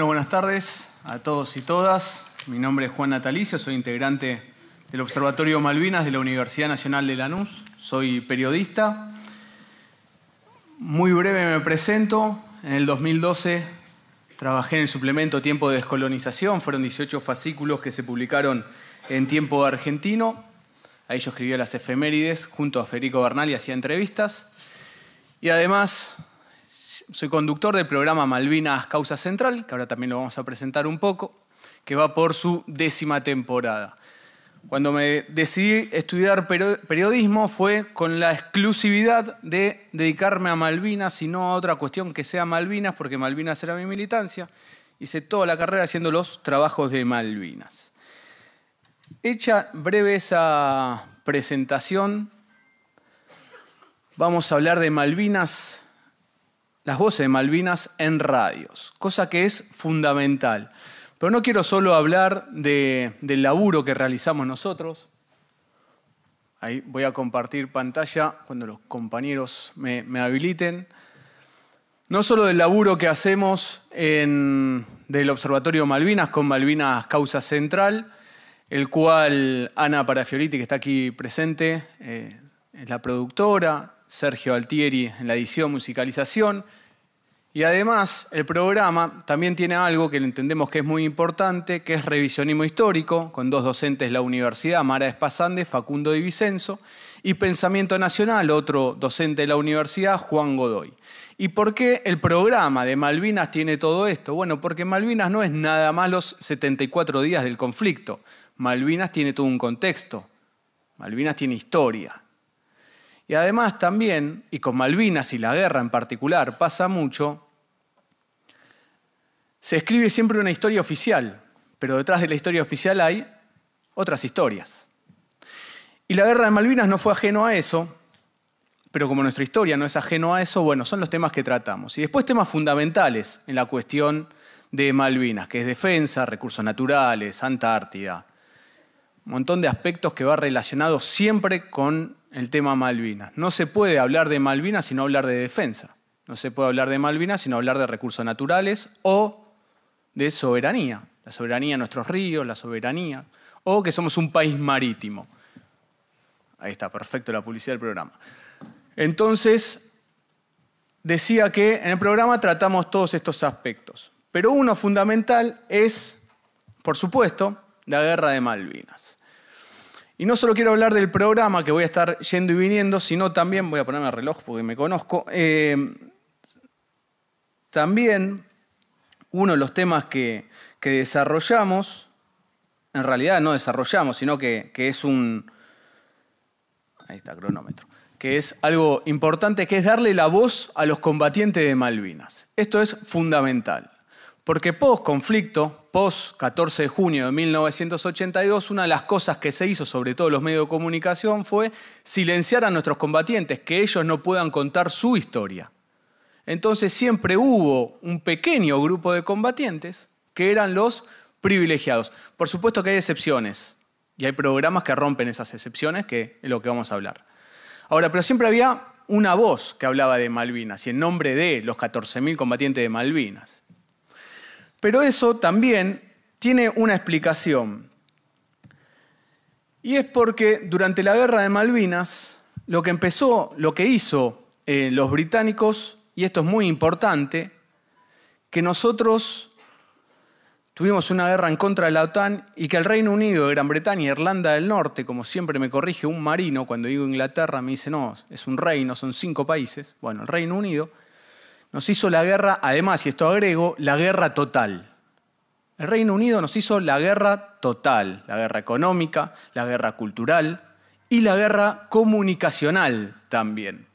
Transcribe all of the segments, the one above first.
buenas tardes a todos y todas. Mi nombre es Juan Natalicio, soy integrante del Observatorio Malvinas de la Universidad Nacional de Lanús. Soy periodista. Muy breve me presento. En el 2012 trabajé en el suplemento Tiempo de Descolonización. Fueron 18 fascículos que se publicaron en Tiempo Argentino. Ahí yo escribí las efemérides junto a Federico Bernal y hacía entrevistas. Y además soy conductor del programa Malvinas Causa Central, que ahora también lo vamos a presentar un poco, que va por su décima temporada. Cuando me decidí estudiar periodismo fue con la exclusividad de dedicarme a Malvinas y no a otra cuestión que sea Malvinas, porque Malvinas era mi militancia. Hice toda la carrera haciendo los trabajos de Malvinas. Hecha breve esa presentación, vamos a hablar de Malvinas las voces de Malvinas en radios, cosa que es fundamental. Pero no quiero solo hablar del laburo que realizamos nosotros. Ahí voy a compartir pantalla cuando los compañeros me, habiliten. No solo del laburo que hacemos en, del Observatorio Malvinas con Malvinas Causa Central, el cual Ana Parafioriti, que está aquí presente, eh, es la productora, Sergio Altieri en la edición, musicalización. Y además, el programa también tiene algo que entendemos que es muy importante, que es revisionismo histórico, con dos docentes de la universidad, Mara Espasande, Facundo de Vicenzo, y Pensamiento Nacional, otro docente de la universidad, Juan Godoy. ¿Y por qué el programa de Malvinas tiene todo esto? Bueno, porque Malvinas no es nada más los 74 días del conflicto. Malvinas tiene todo un contexto. Malvinas tiene historia. Y además también, y con Malvinas y la guerra en particular pasa mucho, se escribe siempre una historia oficial, pero detrás de la historia oficial hay otras historias. Y la guerra de Malvinas no fue ajeno a eso, pero como nuestra historia no es ajeno a eso, bueno, son los temas que tratamos. Y después temas fundamentales en la cuestión de Malvinas, que es defensa, recursos naturales, Antártida, un montón de aspectos que va relacionados siempre con el tema Malvinas. No se puede hablar de Malvinas sino hablar de defensa. No se puede hablar de Malvinas sino hablar de recursos naturales o de soberanía. La soberanía de nuestros ríos, la soberanía. O que somos un país marítimo. Ahí está, perfecto la publicidad del programa. Entonces, decía que en el programa tratamos todos estos aspectos. Pero uno fundamental es, por supuesto, la guerra de Malvinas. Y no solo quiero hablar del programa que voy a estar yendo y viniendo, sino también, voy a ponerme el reloj porque me conozco, eh, también uno de los temas que, desarrollamos, en realidad no desarrollamos, sino que, que es un... Ahí está, cronómetro que es algo importante, que es darle la voz a los combatientes de Malvinas. Esto es fundamental. Porque post conflicto, post 14 de junio de 1982, una de las cosas que se hizo, sobre todo los medios de comunicación, fue silenciar a nuestros combatientes, que ellos no puedan contar su historia. Entonces siempre hubo un pequeño grupo de combatientes que eran los privilegiados. Por supuesto que hay excepciones y hay programas que rompen esas excepciones, que es lo que vamos a hablar. Ahora, pero siempre había una voz que hablaba de Malvinas y en nombre de los 14.000 combatientes de Malvinas. Pero eso también tiene una explicación. Y es porque durante la guerra de Malvinas, lo que empezó, lo que hizo eh, los británicos, y esto es muy importante, que nosotros tuvimos una guerra en contra de la OTAN y que el Reino Unido, Gran Bretaña e Irlanda del Norte, como siempre me corrige un marino cuando digo Inglaterra, me dice, no, es un reino, son cinco países, bueno, el Reino Unido, nos hizo la guerra, además, y esto agrego, la guerra total. El Reino Unido nos hizo la guerra total, la guerra económica, la guerra cultural y la guerra comunicacional también.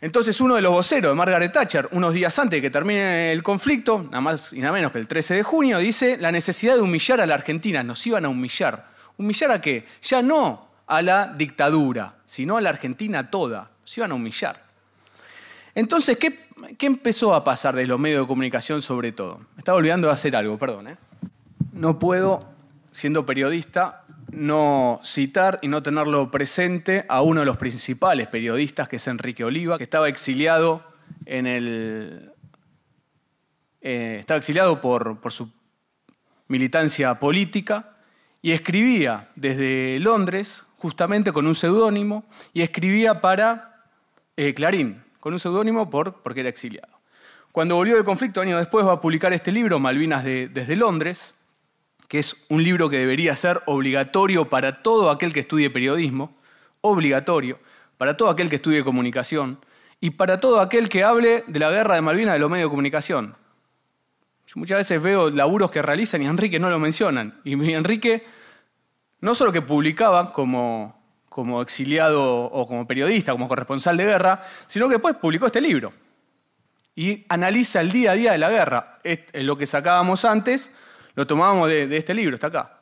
Entonces uno de los voceros de Margaret Thatcher, unos días antes de que termine el conflicto, nada más y nada menos que el 13 de junio, dice la necesidad de humillar a la Argentina, nos iban a humillar. ¿Humillar a qué? Ya no a la dictadura, sino a la Argentina toda, nos iban a humillar. Entonces, ¿qué ¿qué empezó a pasar desde los medios de comunicación sobre todo? Me estaba olvidando de hacer algo, perdón. ¿eh? No puedo, siendo periodista, no citar y no tenerlo presente a uno de los principales periodistas, que es Enrique Oliva, que estaba exiliado en el... Eh, estaba exiliado por, su militancia política y escribía desde Londres, justamente con un seudónimo, y escribía para eh, Clarín, con un seudónimo porque era exiliado. Cuando volvió del conflicto, años después, va a publicar este libro, Malvinas desde Londres, que es un libro que debería ser obligatorio para todo aquel que estudie periodismo, obligatorio, para todo aquel que estudie comunicación y para todo aquel que hable de la guerra de Malvinas de los medios de comunicación. Yo muchas veces veo laburos que realizan y Enrique no lo mencionan. Y Enrique no solo que publicaba como como exiliado o como periodista, como corresponsal de guerra, sino que después publicó este libro y analiza el día a día de la guerra. lo que sacábamos antes lo tomábamos de, este libro, está acá.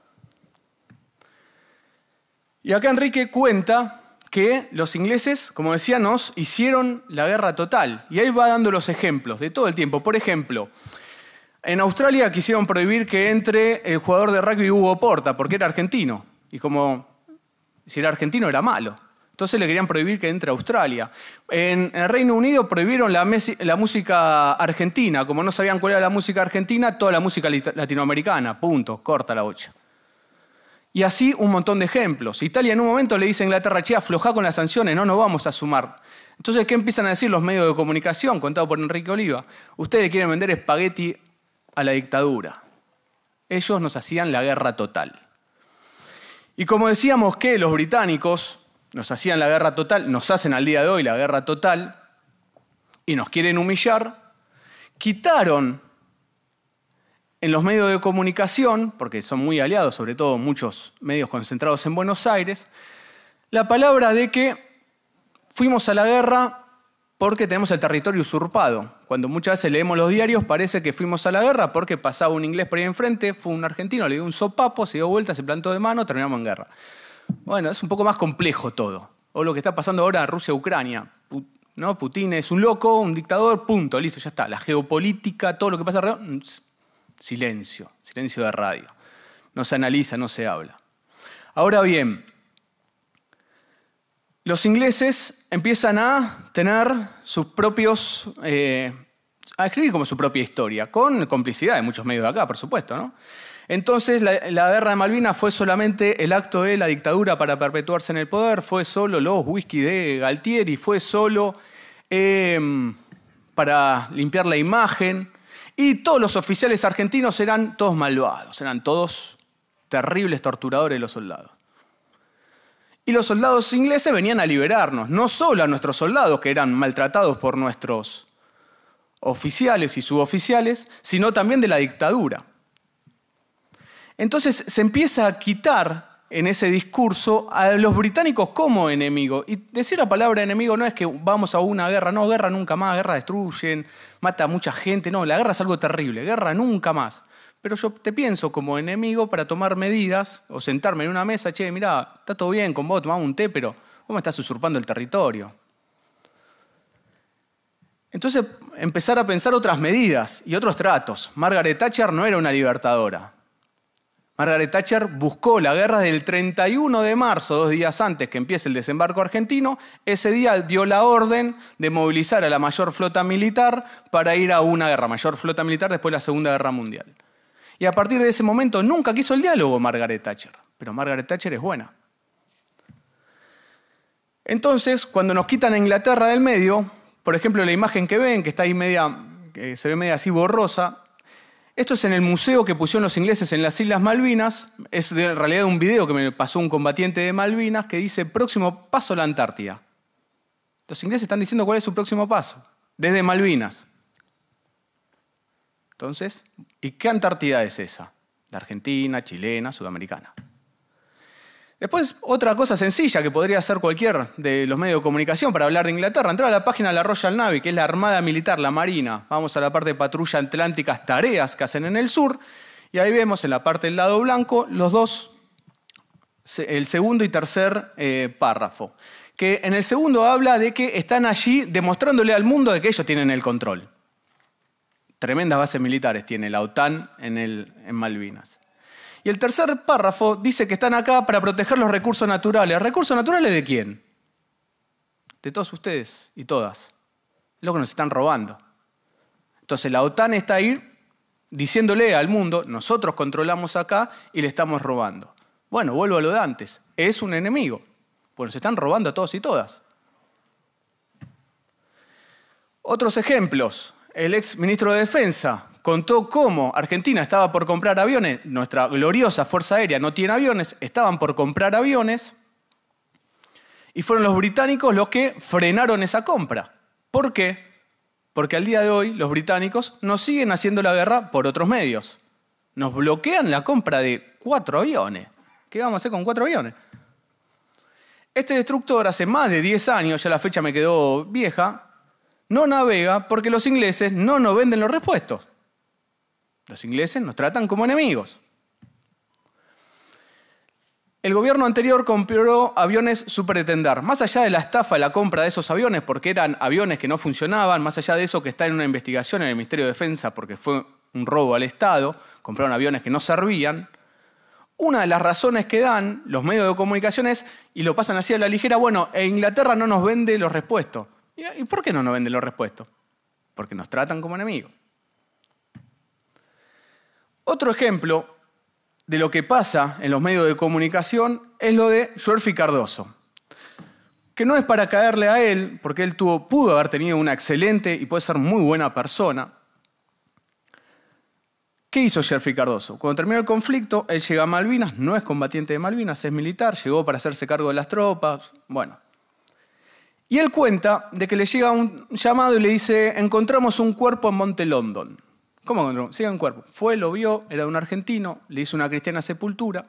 Y acá Enrique cuenta que los ingleses, como decían, nos hicieron la guerra total. Y ahí va dando los ejemplos de todo el tiempo. Por ejemplo, en Australia quisieron prohibir que entre el jugador de rugby Hugo Porta, porque era argentino. Y como si era argentino era malo. Entonces le querían prohibir que entre a Australia. En el Reino Unido prohibieron la, música argentina. Como no sabían cuál era la música argentina, toda la música latinoamericana. Punto. Corta la bocha. Y así un montón de ejemplos. Italia en un momento le dice a Inglaterra, che, aflojá con las sanciones, no nos vamos a sumar. Entonces, ¿qué empiezan a decir los medios de comunicación, contado por Enrique Oliva? Ustedes quieren vender espagueti a la dictadura. Ellos nos hacían la guerra total. Y como decíamos que los británicos nos hacían la guerra total, nos hacen al día de hoy la guerra total, y nos quieren humillar, quitaron en los medios de comunicación, porque son muy aliados, sobre todo muchos medios concentrados en Buenos Aires, la palabra de que fuimos a la guerra porque tenemos el territorio usurpado. Cuando muchas veces leemos los diarios parece que fuimos a la guerra porque pasaba un inglés por ahí enfrente, fue un argentino, le dio un sopapo, se dio vuelta, se plantó de mano, terminamos en guerra. Bueno, es un poco más complejo todo. O lo que está pasando ahora en Rusia-Ucrania. ¿no? Putin es un loco, un dictador, punto, listo, ya está. La geopolítica, todo lo que pasa alrededor, mm, silencio, silencio de radio. No se analiza, no se habla. Ahora bien, los ingleses empiezan a tener sus propios, eh, a escribir como su propia historia, con complicidad de muchos medios de acá, por supuesto. ¿no? Entonces, la, guerra de Malvinas fue solamente el acto de la dictadura para perpetuarse en el poder, fue solo los whisky de Galtieri, fue solo em, para limpiar la imagen. Y todos los oficiales argentinos eran todos malvados, eran todos terribles torturadores de los soldados. Y los soldados ingleses venían a liberarnos, no solo a nuestros soldados que eran maltratados por nuestros oficiales y suboficiales, sino también de la dictadura. Entonces se empieza a quitar en ese discurso a los británicos como enemigo. Y decir la palabra enemigo no es que vamos a una guerra, no, guerra nunca más, guerra destruyen, mata a mucha gente, no, la guerra es algo terrible, guerra nunca más pero yo te pienso como enemigo para tomar medidas o sentarme en una mesa, che, mira, está todo bien con vos, tomamos un té, pero vos me estás usurpando el territorio. Entonces, empezar a pensar otras medidas y otros tratos. Margaret Thatcher no era una libertadora. Margaret Thatcher buscó la guerra del 31 de marzo, dos días antes que empiece el desembarco argentino. Ese día dio la orden de movilizar a la mayor flota militar para ir a una guerra, mayor flota militar después de la Segunda Guerra Mundial. Y a partir de ese momento nunca quiso el diálogo Margaret Thatcher, pero Margaret Thatcher es buena. Entonces, cuando nos quitan a Inglaterra del medio, por ejemplo, la imagen que ven, que está ahí media, que se ve media así borrosa, esto es en el museo que pusieron los ingleses en las Islas Malvinas, es de, en realidad un video que me pasó un combatiente de Malvinas que dice próximo paso a la Antártida. Los ingleses están diciendo cuál es su próximo paso, desde Malvinas. Entonces, ¿Y qué Antártida es esa? La argentina, chilena, sudamericana. Después, otra cosa sencilla que podría hacer cualquier de los medios de comunicación para hablar de Inglaterra, entrar a la página de la Royal Navy, que es la Armada Militar, la Marina. Vamos a la parte de patrulla atlánticas, tareas que hacen en el sur, y ahí vemos en la parte del lado blanco los dos, el segundo y tercer eh, párrafo, que en el segundo habla de que están allí demostrándole al mundo de que ellos tienen el control tremendas bases militares tiene la OTAN en, Malvinas. Y el tercer párrafo dice que están acá para proteger los recursos naturales. ¿Recursos naturales de quién? De todos ustedes y todas. lo que nos están robando. Entonces la OTAN está ahí diciéndole al mundo, nosotros controlamos acá y le estamos robando. Bueno, vuelvo a lo de antes. Es un enemigo. Pues nos están robando a todos y todas. Otros ejemplos el ex ministro de Defensa contó cómo Argentina estaba por comprar aviones, nuestra gloriosa Fuerza Aérea no tiene aviones, estaban por comprar aviones, y fueron los británicos los que frenaron esa compra. ¿Por qué? Porque al día de hoy los británicos nos siguen haciendo la guerra por otros medios. Nos bloquean la compra de cuatro aviones. ¿Qué vamos a hacer con cuatro aviones? Este destructor hace más de 10 años, ya la fecha me quedó vieja, no navega porque los ingleses no nos venden los repuestos. Los ingleses nos tratan como enemigos. El gobierno anterior compró aviones superetendar. Más allá de la estafa, de la compra de esos aviones, porque eran aviones que no funcionaban, más allá de eso que está en una investigación en el Ministerio de Defensa porque fue un robo al Estado, compraron aviones que no servían, una de las razones que dan los medios de comunicación es, y lo pasan así a la ligera, bueno, e Inglaterra no nos vende los repuestos. ¿Y por qué no nos venden los respuestos? Porque nos tratan como enemigos. Otro ejemplo de lo que pasa en los medios de comunicación es lo de Jorfi Cardoso, que no es para caerle a él, porque él pudo haber tenido una excelente y puede ser muy buena persona. ¿Qué hizo Jeffrey Cardoso? Cuando terminó el conflicto, él llega a Malvinas, no es combatiente de Malvinas, es militar, llegó para hacerse cargo de las tropas, bueno, y él cuenta de que le llega un llamado y le dice, encontramos un cuerpo en Monte London. ¿Cómo encontró? un cuerpo. Fue, lo vio, era de un argentino, le hizo una cristiana sepultura.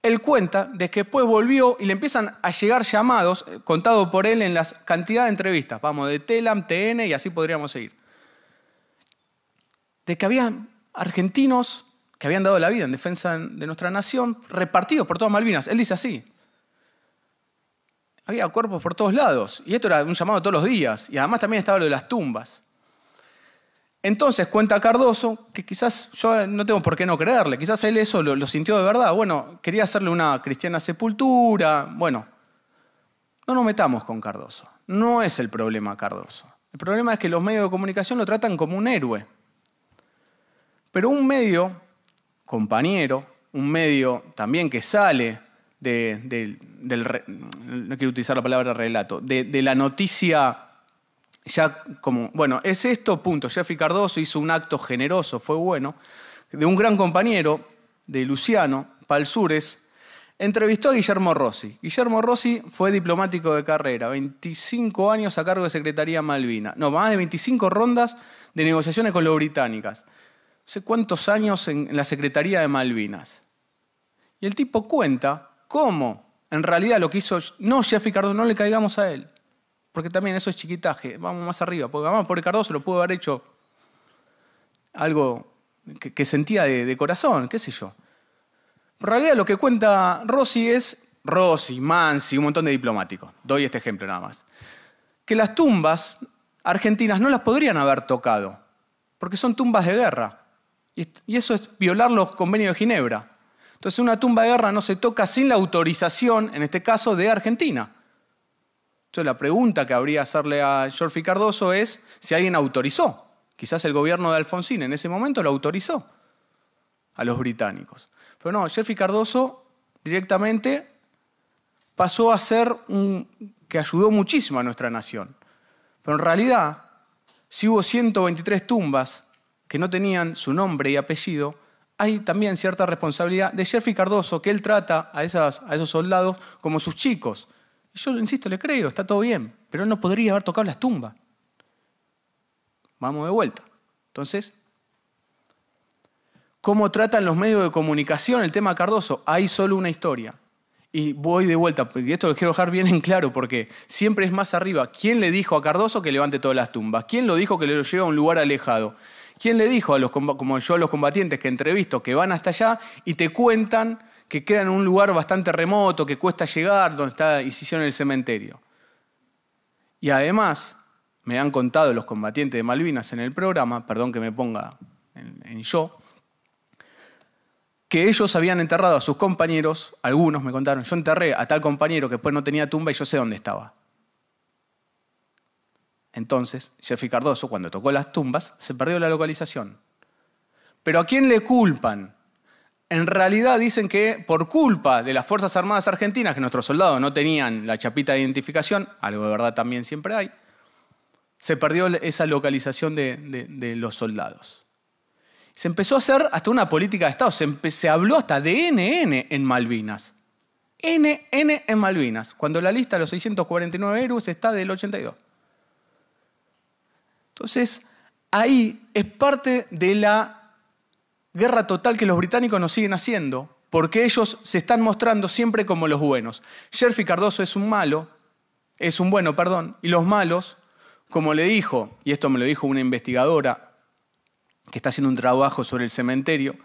Él cuenta de que después volvió y le empiezan a llegar llamados, eh, contado por él en la cantidad de entrevistas, vamos, de Telam, TN y así podríamos seguir. De que había argentinos que habían dado la vida en defensa de nuestra nación, repartidos por todas Malvinas. Él dice así, había cuerpos por todos lados. Y esto era un llamado todos los días. Y además también estaba lo de las tumbas. Entonces cuenta Cardoso, que quizás yo no tengo por qué no creerle, quizás él eso lo, sintió de verdad. Bueno, quería hacerle una cristiana sepultura. Bueno, no nos metamos con Cardoso. No es el problema Cardoso. El problema es que los medios de comunicación lo tratan como un héroe. Pero un medio compañero, un medio también que sale de, del, no quiero utilizar la palabra relato, de, la noticia ya como, bueno, es esto, punto. Jeffrey Cardoso hizo un acto generoso, fue bueno, de un gran compañero, de Luciano, Palsures, entrevistó a Guillermo Rossi. Guillermo Rossi fue diplomático de carrera, 25 años a cargo de Secretaría Malvina, no, más de 25 rondas de negociaciones con los británicas. No sé cuántos años en la Secretaría de Malvinas. Y el tipo cuenta cómo en realidad lo que hizo, no, Jeffrey Cardoso, no le caigamos a él. Porque también eso es chiquitaje, vamos más arriba. Porque por pobre Cardoso lo pudo haber hecho algo que, sentía de, corazón, qué sé yo. En realidad lo que cuenta Rossi es, Rossi, Mansi, un montón de diplomáticos. Doy este ejemplo nada más. Que las tumbas argentinas no las podrían haber tocado, porque son tumbas de guerra. y eso es violar los convenios de Ginebra. Entonces una tumba de guerra no se toca sin la autorización, en este caso, de Argentina. Entonces la pregunta que habría hacerle a Jorfi Cardoso es si alguien autorizó. Quizás el gobierno de Alfonsín en ese momento lo autorizó a los británicos. Pero no, Jorfi Cardoso directamente pasó a ser un que ayudó muchísimo a nuestra nación. Pero en realidad, si hubo 123 tumbas que no tenían su nombre y apellido, hay también cierta responsabilidad de Jeffrey Cardoso, que él trata a, esos soldados como sus chicos. yo, insisto, le creo, está todo bien, pero él no podría haber tocado las tumbas. Vamos de vuelta. Entonces, ¿cómo tratan los medios de comunicación el tema Cardoso? Hay solo una historia. Y voy de vuelta, y esto lo quiero dejar bien en claro, porque siempre es más arriba. ¿Quién le dijo a Cardoso que levante todas las tumbas? ¿Quién lo dijo que lo lleva a un lugar alejado? ¿Quién le dijo a los, como yo a los combatientes que entrevisto, que van hasta allá y te cuentan que quedan en un lugar bastante remoto, que cuesta llegar, donde está, y se hicieron el cementerio. Y además, me han contado los combatientes de Malvinas en el programa, perdón que me ponga en, en yo, que ellos habían enterrado a sus compañeros, algunos me contaron, yo enterré a tal compañero que después no tenía tumba y yo sé dónde estaba. Entonces, Jeffy Cardoso, cuando tocó las tumbas, se perdió la localización. Pero ¿a quién le culpan? En realidad dicen que por culpa de las Fuerzas Armadas Argentinas, que nuestros soldados no tenían la chapita de identificación, algo de verdad también siempre hay, se perdió esa localización de, los soldados. Se empezó a hacer hasta una política de Estado, se, se habló hasta de NN en Malvinas. NN en Malvinas, cuando la lista de los 649 héroes está del 82. Entonces, ahí es parte de la guerra total que los británicos nos siguen haciendo, porque ellos se están mostrando siempre como los buenos. Jeffy Cardoso es un malo, es un bueno, perdón, y los malos, como le dijo, y esto me lo dijo una investigadora que está haciendo un trabajo sobre el cementerio,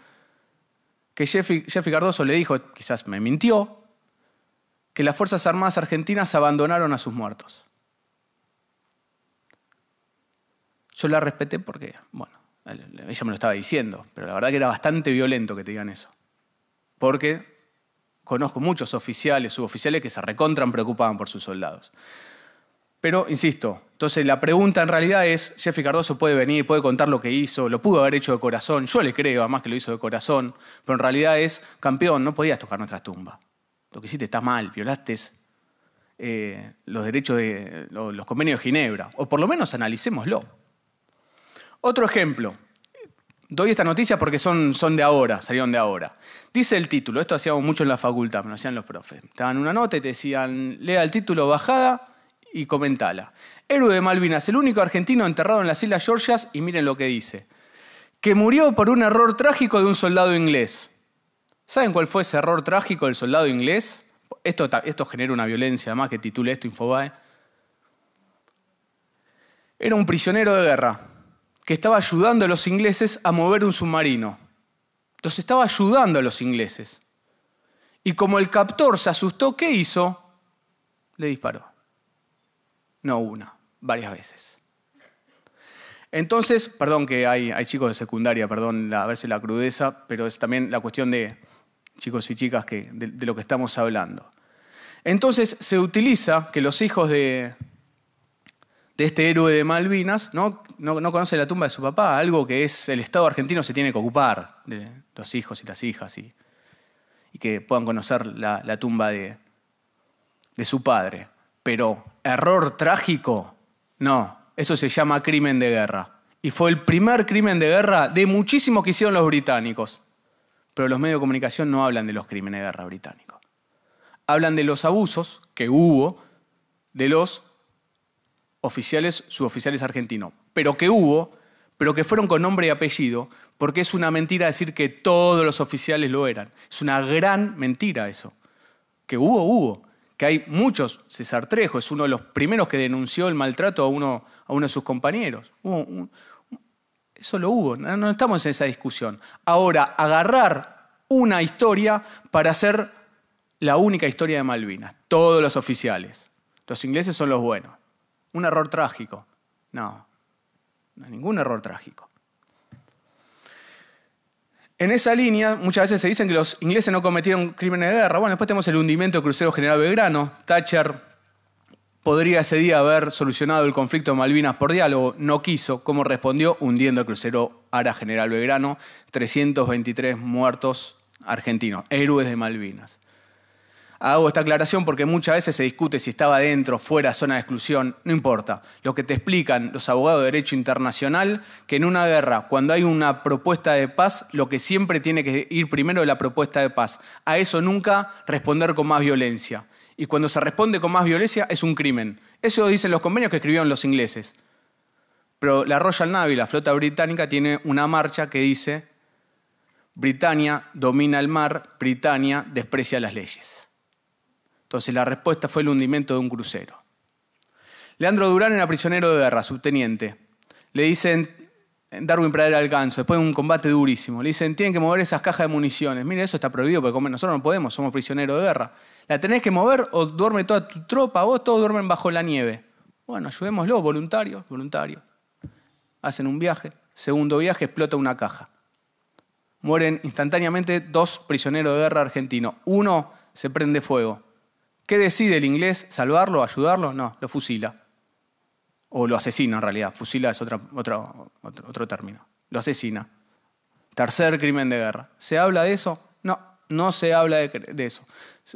que Jeffy Cardoso le dijo, quizás me mintió, que las Fuerzas Armadas Argentinas abandonaron a sus muertos. Yo la respeté porque, bueno, ella me lo estaba diciendo, pero la verdad que era bastante violento que te digan eso. Porque conozco muchos oficiales, suboficiales que se recontran preocupaban por sus soldados. Pero, insisto, entonces la pregunta en realidad es, Jeffrey Cardoso puede venir, puede contar lo que hizo, lo pudo haber hecho de corazón, yo le creo, además que lo hizo de corazón, pero en realidad es, campeón, no podías tocar nuestra tumba. Lo que hiciste está mal, violaste eh, los derechos de los convenios de Ginebra, o por lo menos analicémoslo. Otro ejemplo. Doy esta noticia porque son, son de ahora, salieron de ahora. Dice el título, esto hacíamos mucho en la facultad, me lo hacían los profes. Te daban una nota y te decían, lea el título, bajada y comentala. Héroe de Malvinas, el único argentino enterrado en las Islas Georgias, y miren lo que dice. Que murió por un error trágico de un soldado inglés. ¿Saben cuál fue ese error trágico del soldado inglés? Esto, esto genera una violencia más que titule esto Infobae. Era un prisionero de guerra que estaba ayudando a los ingleses a mover un submarino. Entonces estaba ayudando a los ingleses. Y como el captor se asustó, ¿qué hizo? Le disparó. No una, varias veces. Entonces, perdón que hay, hay chicos de secundaria, perdón la, a verse la crudeza, pero es también la cuestión de chicos y chicas que, de, de lo que estamos hablando. Entonces se utiliza que los hijos de, de este héroe de Malvinas, ¿no? no, conoce la tumba de su papá, algo que es el Estado argentino se tiene que ocupar de los hijos y las hijas y, que puedan conocer la, tumba de, de su padre. Pero error trágico, no, eso se llama crimen de guerra. Y fue el primer crimen de guerra de muchísimos que hicieron los británicos. Pero los medios de comunicación no hablan de los crímenes de guerra británicos. Hablan de los abusos que hubo de los oficiales, suboficiales argentinos pero que hubo, pero que fueron con nombre y apellido, porque es una mentira decir que todos los oficiales lo eran. Es una gran mentira eso. Que hubo, hubo. Que hay muchos, César Trejo es uno de los primeros que denunció el maltrato a uno, a uno de sus compañeros. eso lo hubo, no, estamos en esa discusión. Ahora, agarrar una historia para hacer la única historia de Malvinas, todos los oficiales. Los ingleses son los buenos. Un error trágico. No, ningún error trágico. En esa línea, muchas veces se dicen que los ingleses no cometieron crímenes de guerra. Bueno, después tenemos el hundimiento del crucero General Belgrano. Thatcher podría ese día haber solucionado el conflicto de Malvinas por diálogo. No quiso. ¿Cómo respondió? Hundiendo el crucero Ara General Belgrano. 323 muertos argentinos, héroes de Malvinas. Hago esta aclaración porque muchas veces se discute si estaba dentro, fuera, zona de exclusión, no importa. Lo que te explican los abogados de derecho internacional, que en una guerra, cuando hay una propuesta de paz, lo que siempre tiene que ir primero es la propuesta de paz. A eso nunca responder con más violencia. Y cuando se responde con más violencia es un crimen. Eso dicen los convenios que escribieron los ingleses. Pero la Royal Navy, la flota británica, tiene una marcha que dice, Britania domina el mar, Britania desprecia las leyes. Entonces la respuesta fue el hundimiento de un crucero. Leandro Durán era prisionero de guerra, subteniente. Le dicen, Darwin al alcance, después de un combate durísimo, le dicen, tienen que mover esas cajas de municiones. Mire, eso está prohibido porque nosotros no podemos, somos prisioneros de guerra. La tenés que mover o duerme toda tu tropa, vos todos duermen bajo la nieve. Bueno, ayudémoslo, voluntarios, voluntarios. Hacen un viaje, segundo viaje, explota una caja. Mueren instantáneamente dos prisioneros de guerra argentinos. Uno se prende fuego, ¿Qué decide el inglés? ¿Salvarlo? ¿Ayudarlo? No, lo fusila. O lo asesina en realidad. Fusila es otro, término. Lo asesina. Tercer crimen de guerra. ¿Se habla de eso? No, no se habla de, eso.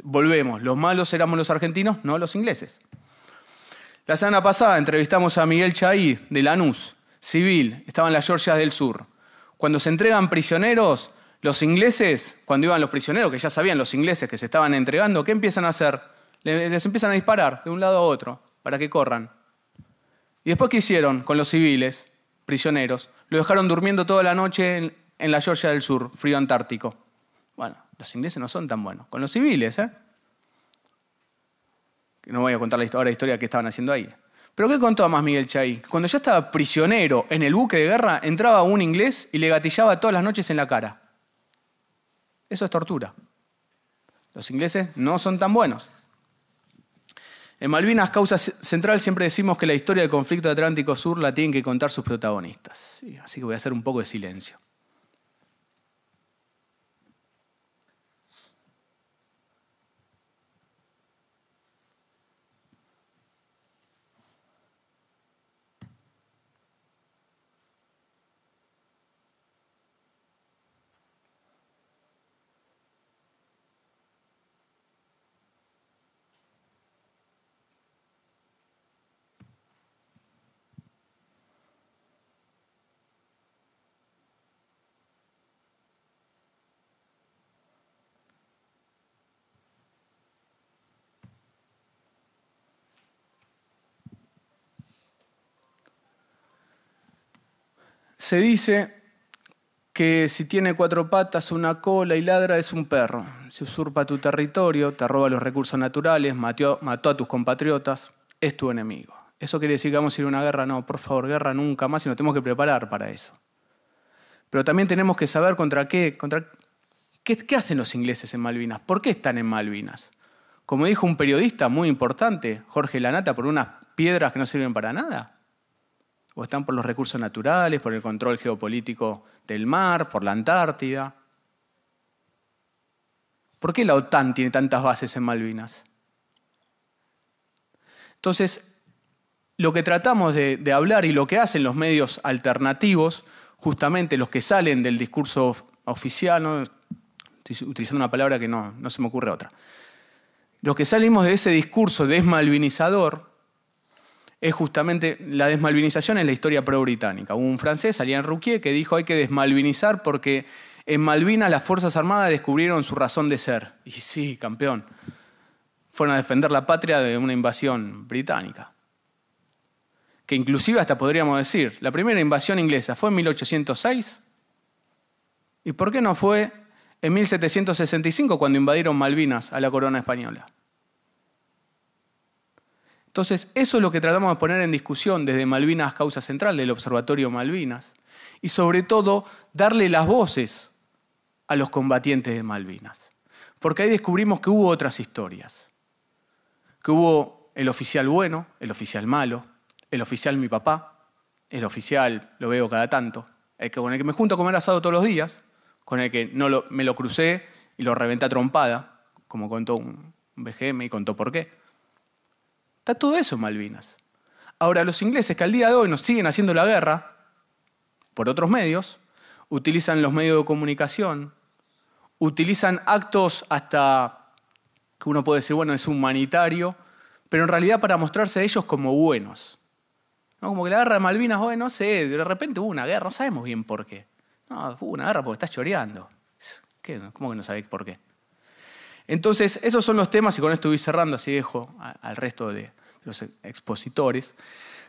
Volvemos. Los malos éramos los argentinos, no los ingleses. La semana pasada entrevistamos a Miguel Chaí de Lanús, civil, estaba en las Georgias del Sur. Cuando se entregan prisioneros, los ingleses, cuando iban los prisioneros, que ya sabían los ingleses que se estaban entregando, ¿qué empiezan a hacer? Les empiezan a disparar de un lado a otro para que corran. ¿Y después qué hicieron con los civiles, prisioneros? Lo dejaron durmiendo toda la noche en, la Georgia del Sur, frío antártico. Bueno, los ingleses no son tan buenos. Con los civiles, ¿eh? no voy a contar la ahora la historia que estaban haciendo ahí. Pero ¿qué contó más Miguel Chay? Cuando ya estaba prisionero en el buque de guerra, entraba un inglés y le gatillaba todas las noches en la cara. Eso es tortura. Los ingleses no son tan buenos. En Malvinas, causa central, siempre decimos que la historia del conflicto de Atlántico Sur la tienen que contar sus protagonistas. Así que voy a hacer un poco de silencio. Se dice que si tiene cuatro patas, una cola y ladra es un perro. Se usurpa tu territorio, te roba los recursos naturales, mató, a tus compatriotas, es tu enemigo. ¿Eso quiere decir que vamos a ir a una guerra? No, por favor, guerra nunca más y nos tenemos que preparar para eso. Pero también tenemos que saber contra qué, contra qué, qué hacen los ingleses en Malvinas, por qué están en Malvinas. Como dijo un periodista muy importante, Jorge Lanata, por unas piedras que no sirven para nada o están por los recursos naturales, por el control geopolítico del mar, por la Antártida. ¿Por qué la OTAN tiene tantas bases en Malvinas? Entonces, lo que tratamos de, hablar y lo que hacen los medios alternativos, justamente los que salen del discurso oficial, ¿no? estoy utilizando una palabra que no se me ocurre otra, los que salimos de ese discurso desmalvinizador, es justamente la desmalvinización en la historia pro-británica. Hubo un francés, Alain Rouquier, que dijo hay que desmalvinizar porque en Malvinas las Fuerzas Armadas descubrieron su razón de ser. Y sí, campeón, fueron a defender la patria de una invasión británica. Que inclusive hasta podríamos decir, la primera invasión inglesa fue en 1806. ¿Y por qué no fue en 1765 cuando invadieron Malvinas a la corona española? Entonces, eso es lo que tratamos de poner en discusión desde Malvinas Causa Central, del Observatorio Malvinas, y sobre todo darle las voces a los combatientes de Malvinas. Porque ahí descubrimos que hubo otras historias, que hubo el oficial bueno, el oficial malo, el oficial mi papá, el oficial lo veo cada tanto, el que, con el que me junto a comer asado todos los días, con el que no me lo crucé y lo reventé a trompada, como contó un, un BGM y contó por qué. Está todo eso en Malvinas. Ahora, los ingleses que al día de hoy nos siguen haciendo la guerra, por otros medios, utilizan los medios de comunicación, utilizan actos hasta que uno puede decir, bueno, es humanitario, pero en realidad para mostrarse a ellos como buenos. ¿No? Como que la guerra de Malvinas, bueno, no sé, de repente hubo una guerra, no sabemos bien por qué. No, hubo una guerra porque estás choreando. ¿Cómo que no sabéis por qué? Entonces, esos son los temas y con esto voy cerrando, así dejo al resto de, los expositores.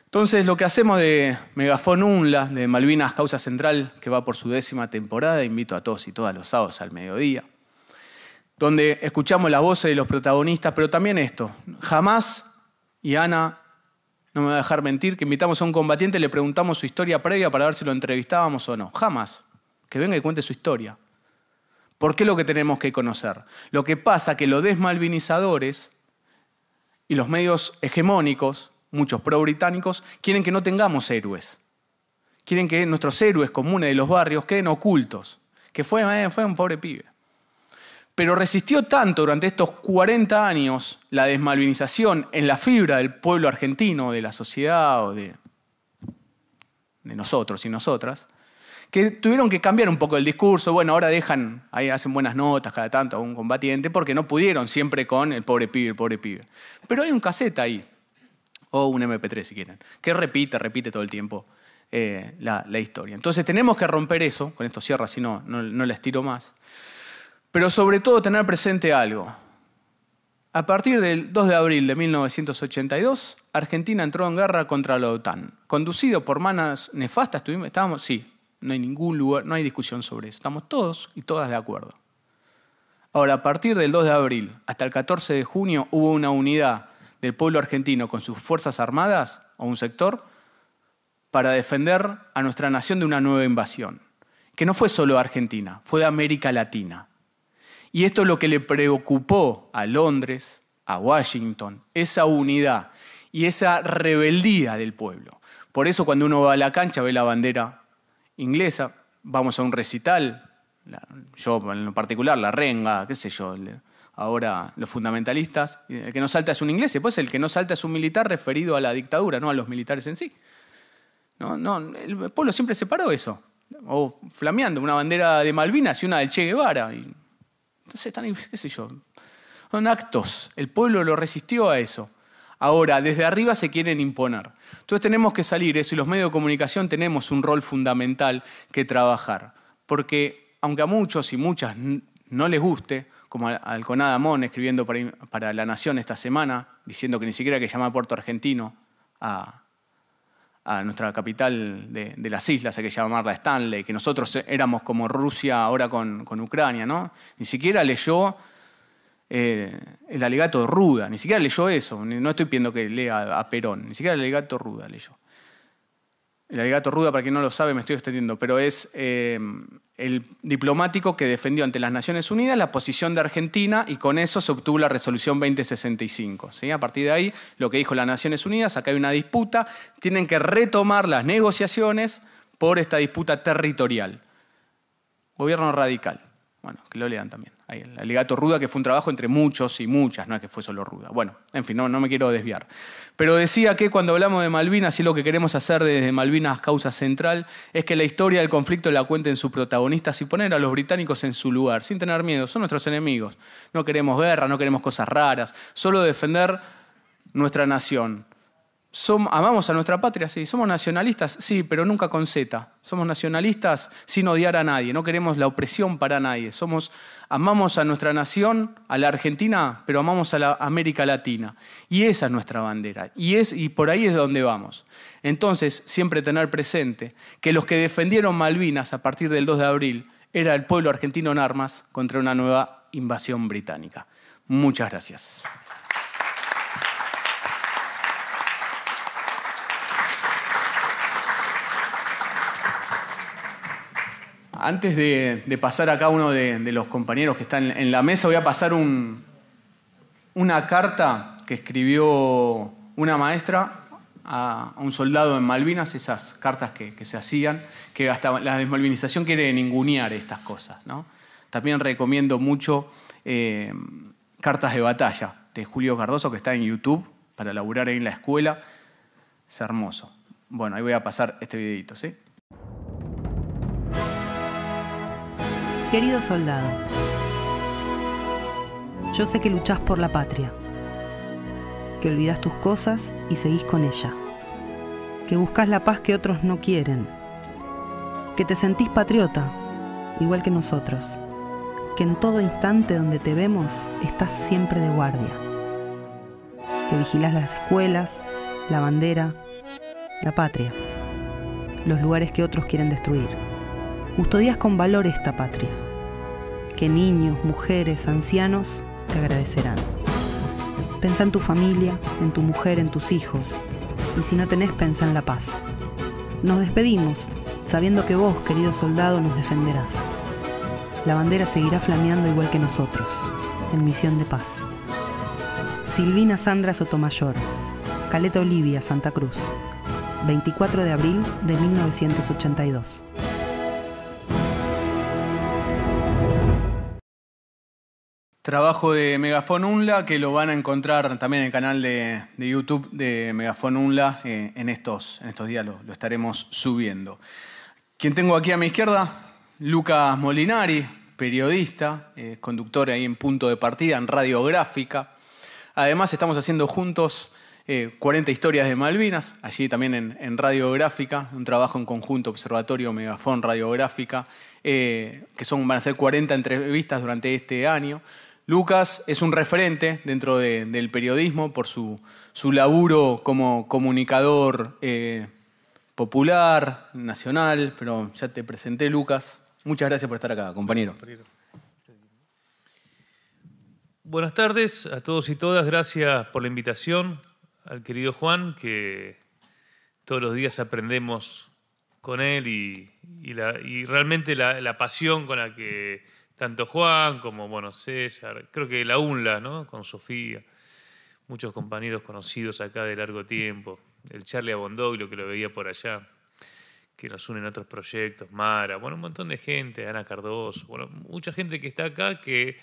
Entonces, lo que hacemos de Megafon UNLA, de Malvinas Causa Central, que va por su décima temporada, invito a todos y todas los sábados al mediodía, donde escuchamos las voces de los protagonistas, pero también esto. Jamás, y Ana no me va a dejar mentir, que invitamos a un combatiente y le preguntamos su historia previa para ver si lo entrevistábamos o no. Jamás. Que venga y cuente su historia. ¿Por qué lo que tenemos que conocer? Lo que pasa que los desmalvinizadores y los medios hegemónicos, muchos pro-británicos, quieren que no tengamos héroes. Quieren que nuestros héroes comunes de los barrios queden ocultos. Que fue, eh, un pobre pibe. Pero resistió tanto durante estos 40 años la desmalvinización en la fibra del pueblo argentino, de la sociedad o de nosotros y nosotras, que tuvieron que cambiar un poco el discurso. Bueno, ahora dejan, ahí hacen buenas notas cada tanto a un combatiente, porque no pudieron siempre con el pobre pibe, el pobre pibe. Pero hay un cassette ahí, o un MP3 si quieren, que repite, repite todo el tiempo eh, la, historia. Entonces tenemos que romper eso, con esto cierra, si no, no, no la más. Pero sobre todo tener presente algo. A partir del 2 de abril de 1982, Argentina entró en guerra contra la OTAN. Conducido por manas nefastas, estábamos, sí, no hay ningún lugar, no hay discusión sobre eso. Estamos todos y todas de acuerdo. Ahora, a partir del 2 de abril hasta el 14 de junio hubo una unidad del pueblo argentino con sus fuerzas armadas, o un sector, para defender a nuestra nación de una nueva invasión, que no fue solo Argentina, fue de América Latina. Y esto es lo que le preocupó a Londres, a Washington, esa unidad y esa rebeldía del pueblo. Por eso cuando uno va a la cancha ve la bandera inglesa, vamos a un recital, yo en lo particular, la renga, qué sé yo, ahora los fundamentalistas, el que no salta es un inglés, y después el que no salta es un militar referido a la dictadura, no a los militares en sí. No, no, el pueblo siempre separó eso. O flameando, una bandera de Malvinas y una del Che Guevara. entonces están, qué sé yo, son actos. El pueblo lo resistió a eso. Ahora, desde arriba se quieren imponer. Entonces tenemos que salir eso y los medios de comunicación tenemos un rol fundamental que trabajar. Porque aunque a muchos y muchas no les guste, como al Conadamón escribiendo para, La Nación esta semana, diciendo que ni siquiera hay que llamar a Puerto Argentino a, nuestra capital de, las islas, hay que llamarla Stanley, que nosotros éramos como Rusia ahora con, con Ucrania, ¿no? Ni siquiera leyó eh, el alegato Ruda, ni siquiera leyó eso, no estoy pidiendo que lea a Perón, ni siquiera el alegato Ruda leyó. El alegato Ruda, para quien no lo sabe, me estoy extendiendo, pero es eh, el diplomático que defendió ante las Naciones Unidas la posición de Argentina y con eso se obtuvo la resolución 2065. ¿sí? A partir de ahí, lo que dijo las Naciones Unidas, acá hay una disputa, tienen que retomar las negociaciones por esta disputa territorial. Gobierno radical. Bueno, que lo lean también el alegato ruda, que fue un trabajo entre muchos y muchas, no es que fue solo ruda. Bueno, en fin, no, me quiero desviar. Pero decía que cuando hablamos de Malvinas, y lo que queremos hacer desde Malvinas causa central, es que la historia del conflicto la cuenten sus protagonistas y poner a los británicos en su lugar, sin tener miedo, son nuestros enemigos. No queremos guerra, no queremos cosas raras, solo defender nuestra nación. amamos a nuestra patria, sí. Somos nacionalistas, sí, pero nunca con Z. Somos nacionalistas sin odiar a nadie. No queremos la opresión para nadie. Somos Amamos a nuestra nación, a la Argentina, pero amamos a la América Latina. Y esa es nuestra bandera. Y, es, y por ahí es donde vamos. Entonces, siempre tener presente que los que defendieron Malvinas a partir del 2 de abril era el pueblo argentino en armas contra una nueva invasión británica. Muchas gracias. antes de, pasar acá uno de, los compañeros que están en la mesa, voy a pasar una carta que escribió una maestra a, un soldado en Malvinas, esas cartas que, se hacían, que hasta la desmalvinización quiere ningunear estas cosas. ¿no? También recomiendo mucho eh, Cartas de Batalla de Julio Cardoso, que está en YouTube para laburar ahí en la escuela. Es hermoso. Bueno, ahí voy a pasar este videito, ¿sí? Querido soldado, yo sé que luchás por la patria, que olvidas tus cosas y seguís con ella, que buscas la paz que otros no quieren, que te sentís patriota, igual que nosotros, que en todo instante donde te vemos estás siempre de guardia, que vigilás las escuelas, la bandera, la patria, los lugares que otros quieren destruir custodias con valor esta patria, que niños, mujeres, ancianos te agradecerán. Pensa en tu familia, en tu mujer, en tus hijos, y si no tenés, pensa en la paz. Nos despedimos, sabiendo que vos, querido soldado, nos defenderás. La bandera seguirá flameando igual que nosotros, en misión de paz. Silvina Sandra Sotomayor, Caleta Olivia, Santa Cruz, 24 de abril de 1982. Trabajo de Megafon Unla, que lo van a encontrar también en el canal de, YouTube de Megafon Unla eh, en, estos, en estos días, lo, estaremos subiendo. Quien tengo aquí a mi izquierda, Lucas Molinari, periodista, eh, conductor ahí en Punto de Partida, en Radiográfica. Además, estamos haciendo juntos 40 eh, historias de Malvinas, allí también en, Radiográfica, un trabajo en conjunto, Observatorio, Megafon, Radiográfica, que son, van a ser 40 entrevistas durante este año. Lucas es un referente dentro del periodismo por su, su laburo como comunicador eh, popular, nacional, pero ya te presenté, Lucas. Muchas gracias por estar acá, compañero. Buenas tardes a todos y todas. Gracias por la invitación al querido Juan, que todos los días aprendemos con él y, realmente la, pasión con la que tanto Juan como bueno, César, creo que la UNLA, ¿no? Con Sofía, muchos compañeros conocidos acá de largo tiempo, el Charlie lo que lo veía por allá, que nos unen otros proyectos, Mara, bueno, un montón de gente, Ana Cardoso, bueno, mucha gente que está acá que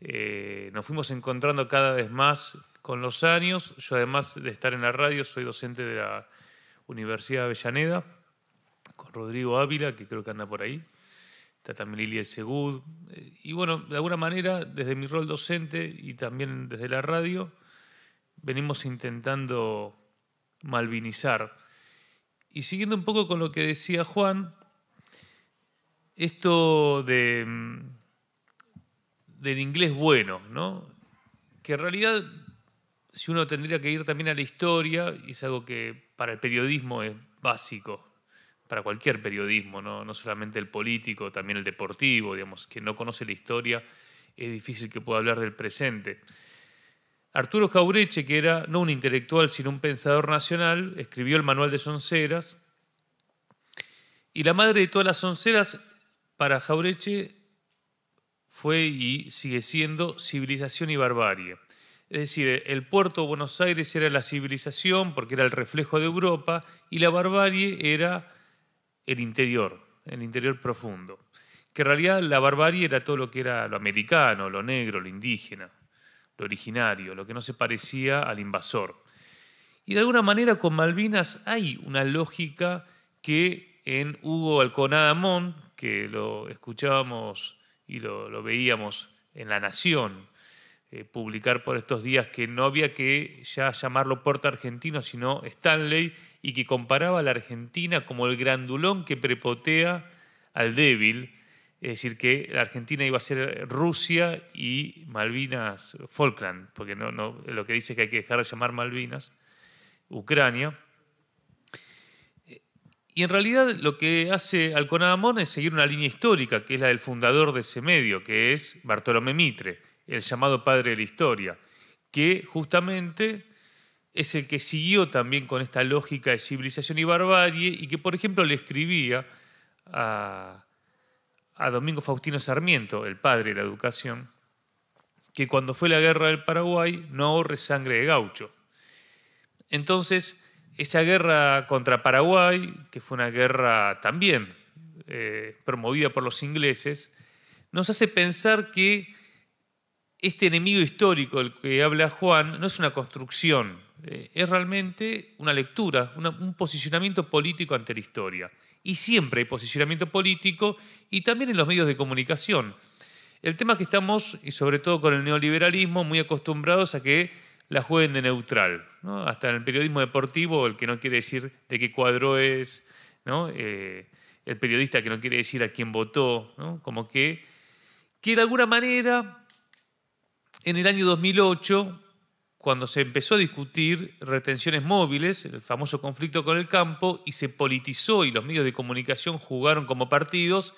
eh, nos fuimos encontrando cada vez más con los años. Yo además de estar en la radio soy docente de la Universidad de Avellaneda, con Rodrigo Ávila, que creo que anda por ahí, está también Lilia Segud. Eh, y bueno, de alguna manera, desde mi rol docente y también desde la radio, venimos intentando malvinizar. Y siguiendo un poco con lo que decía Juan, esto de mm, del inglés bueno, Que en realidad, si uno tendría que ir también a la historia, y es algo que para el periodismo es básico, para cualquier periodismo, ¿no? no solamente el político, también el deportivo, digamos, quien no conoce la historia es difícil que pueda hablar del presente. Arturo Jaureche, que era no un intelectual, sino un pensador nacional, escribió el Manual de Sonceras. Y la madre de todas las sonceras para Jaureche fue y sigue siendo civilización y barbarie. Es decir, el puerto de Buenos Aires era la civilización porque era el reflejo de Europa y la barbarie era el interior, el interior profundo. Que en realidad la barbarie era todo lo que era lo americano, lo negro, lo indígena, lo originario, lo que no se parecía al invasor. Y de alguna manera con Malvinas hay una lógica que en Hugo Alconada que lo escuchábamos y lo, veíamos en La Nación, eh, publicar por estos días que no había que ya llamarlo Porta Argentino, sino Stanley, y que comparaba a la Argentina como el grandulón que prepotea al débil, es decir, que la Argentina iba a ser Rusia y Malvinas, Falkland, porque no, lo que dice es que hay que dejar de llamar Malvinas, Ucrania. Y en realidad lo que hace Alconadamón es seguir una línea histórica, que es la del fundador de ese medio, que es Bartolomé Mitre, el llamado padre de la historia, que justamente es el que siguió también con esta lógica de civilización y barbarie y que, por ejemplo, le escribía a, Domingo Faustino Sarmiento, el padre de la educación, que cuando fue la guerra del Paraguay no ahorre sangre de gaucho. Entonces, esa guerra contra Paraguay, que fue una guerra también eh, promovida por los ingleses, nos hace pensar que este enemigo histórico del que habla Juan no es una construcción eh, es realmente una lectura, un posicionamiento político ante la historia. Y siempre hay posicionamiento político y también en los medios de comunicación. El tema es que estamos, y sobre todo con el neoliberalismo, muy acostumbrados a que la jueguen de neutral. Hasta en el periodismo deportivo, el que no quiere decir de qué cuadro es, eh, el periodista que no quiere decir a quién votó, como que, que de alguna manera en el año 2008 cuando se empezó a discutir retenciones móviles, el famoso conflicto con el campo, y se politizó y los medios de comunicación jugaron como partidos,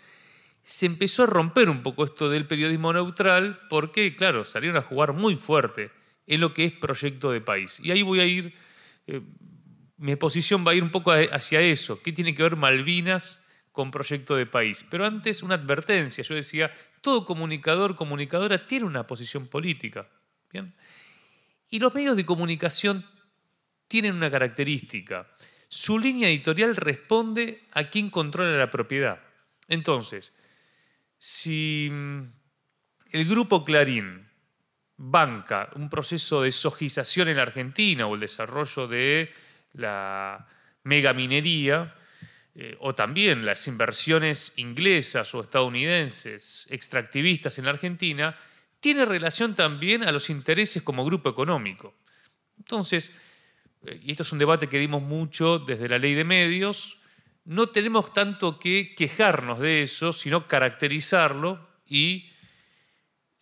se empezó a romper un poco esto del periodismo neutral, porque, claro, salieron a jugar muy fuerte en lo que es proyecto de país. Y ahí voy a ir, eh, mi posición va a ir un poco hacia eso, qué tiene que ver Malvinas con proyecto de país. Pero antes una advertencia, yo decía, todo comunicador, comunicadora tiene una posición política. ¿bien? Y los medios de comunicación tienen una característica. Su línea editorial responde a quien controla la propiedad. Entonces, si mm, el grupo Clarín banca un proceso de sojización en la Argentina o el desarrollo de la megaminería, eh, o también las inversiones inglesas o estadounidenses extractivistas en la Argentina, tiene relación también a los intereses como grupo económico. Entonces, eh, y esto es un debate que dimos mucho desde la ley de medios, no tenemos tanto que quejarnos de eso, sino caracterizarlo y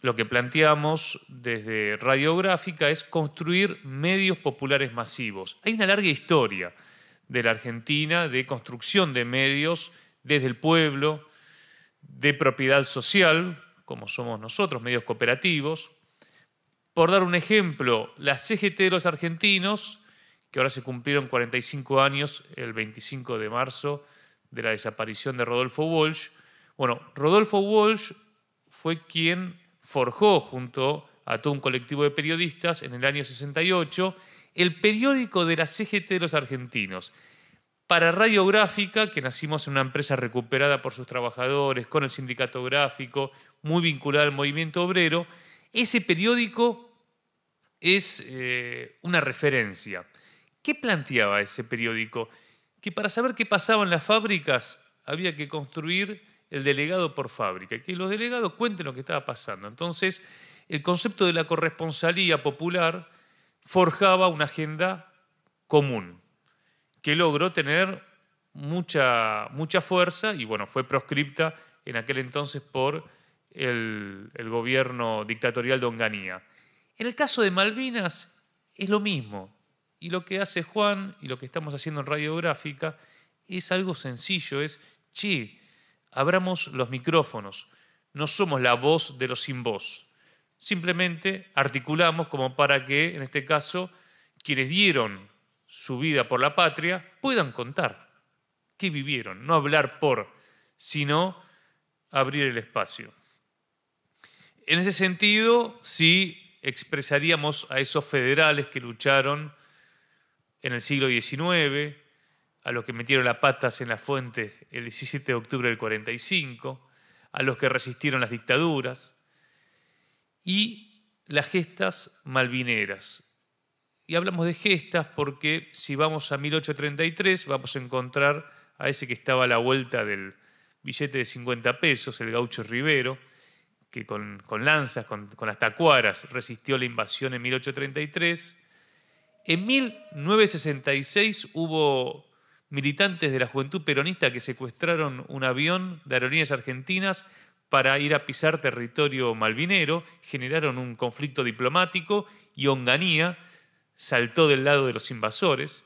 lo que planteamos desde Radiográfica es construir medios populares masivos. Hay una larga historia de la Argentina de construcción de medios desde el pueblo, de propiedad social, como somos nosotros, medios cooperativos. Por dar un ejemplo, la CGT de los argentinos, que ahora se cumplieron 45 años el 25 de marzo de la desaparición de Rodolfo Walsh. Bueno, Rodolfo Walsh fue quien forjó junto a todo un colectivo de periodistas en el año 68 el periódico de la CGT de los argentinos. Para Radiográfica, que nacimos en una empresa recuperada por sus trabajadores, con el sindicato gráfico, muy vinculada al movimiento obrero, ese periódico es eh, una referencia. ¿Qué planteaba ese periódico? Que para saber qué pasaba en las fábricas había que construir el delegado por fábrica, que los delegados cuenten lo que estaba pasando. Entonces, el concepto de la corresponsalía popular forjaba una agenda común, que logró tener mucha, mucha fuerza y bueno, fue proscripta en aquel entonces por el, gobierno dictatorial de Onganía. En el caso de Malvinas es lo mismo. Y lo que hace Juan y lo que estamos haciendo en radiográfica es algo sencillo, es, che, abramos los micrófonos, no somos la voz de los sin voz. Simplemente articulamos como para que, en este caso, quienes dieron su vida por la patria puedan contar qué vivieron, no hablar por, sino abrir el espacio. En ese sentido, sí expresaríamos a esos federales que lucharon en el siglo XIX, a los que metieron las patas en la fuente el 17 de octubre del 45, a los que resistieron las dictaduras, y las gestas malvineras. Y hablamos de gestas porque si vamos a 1833 vamos a encontrar a ese que estaba a la vuelta del billete de 50 pesos, el gaucho Rivero, que con, lanzas, con, las tacuaras, resistió la invasión en 1833. En 1966 hubo militantes de la juventud peronista que secuestraron un avión de aerolíneas argentinas para ir a pisar territorio malvinero, generaron un conflicto diplomático y Onganía saltó del lado de los invasores.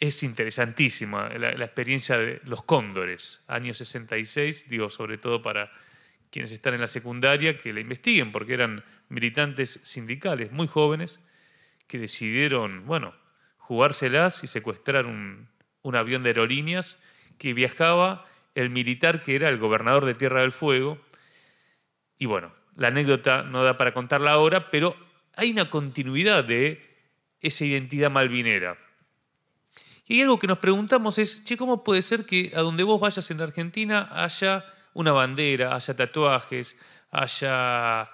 Es interesantísima la, la experiencia de los cóndores, año 66, digo, sobre todo para quienes están en la secundaria que la investiguen, porque eran militantes sindicales muy jóvenes que decidieron, bueno, jugárselas y secuestrar un, avión de aerolíneas que viajaba el militar que era el gobernador de Tierra del Fuego. Y bueno, la anécdota no da para contarla ahora, pero hay una continuidad de esa identidad malvinera. Y algo que nos preguntamos es, che, ¿cómo puede ser que a donde vos vayas en Argentina haya una bandera, haya tatuajes, haya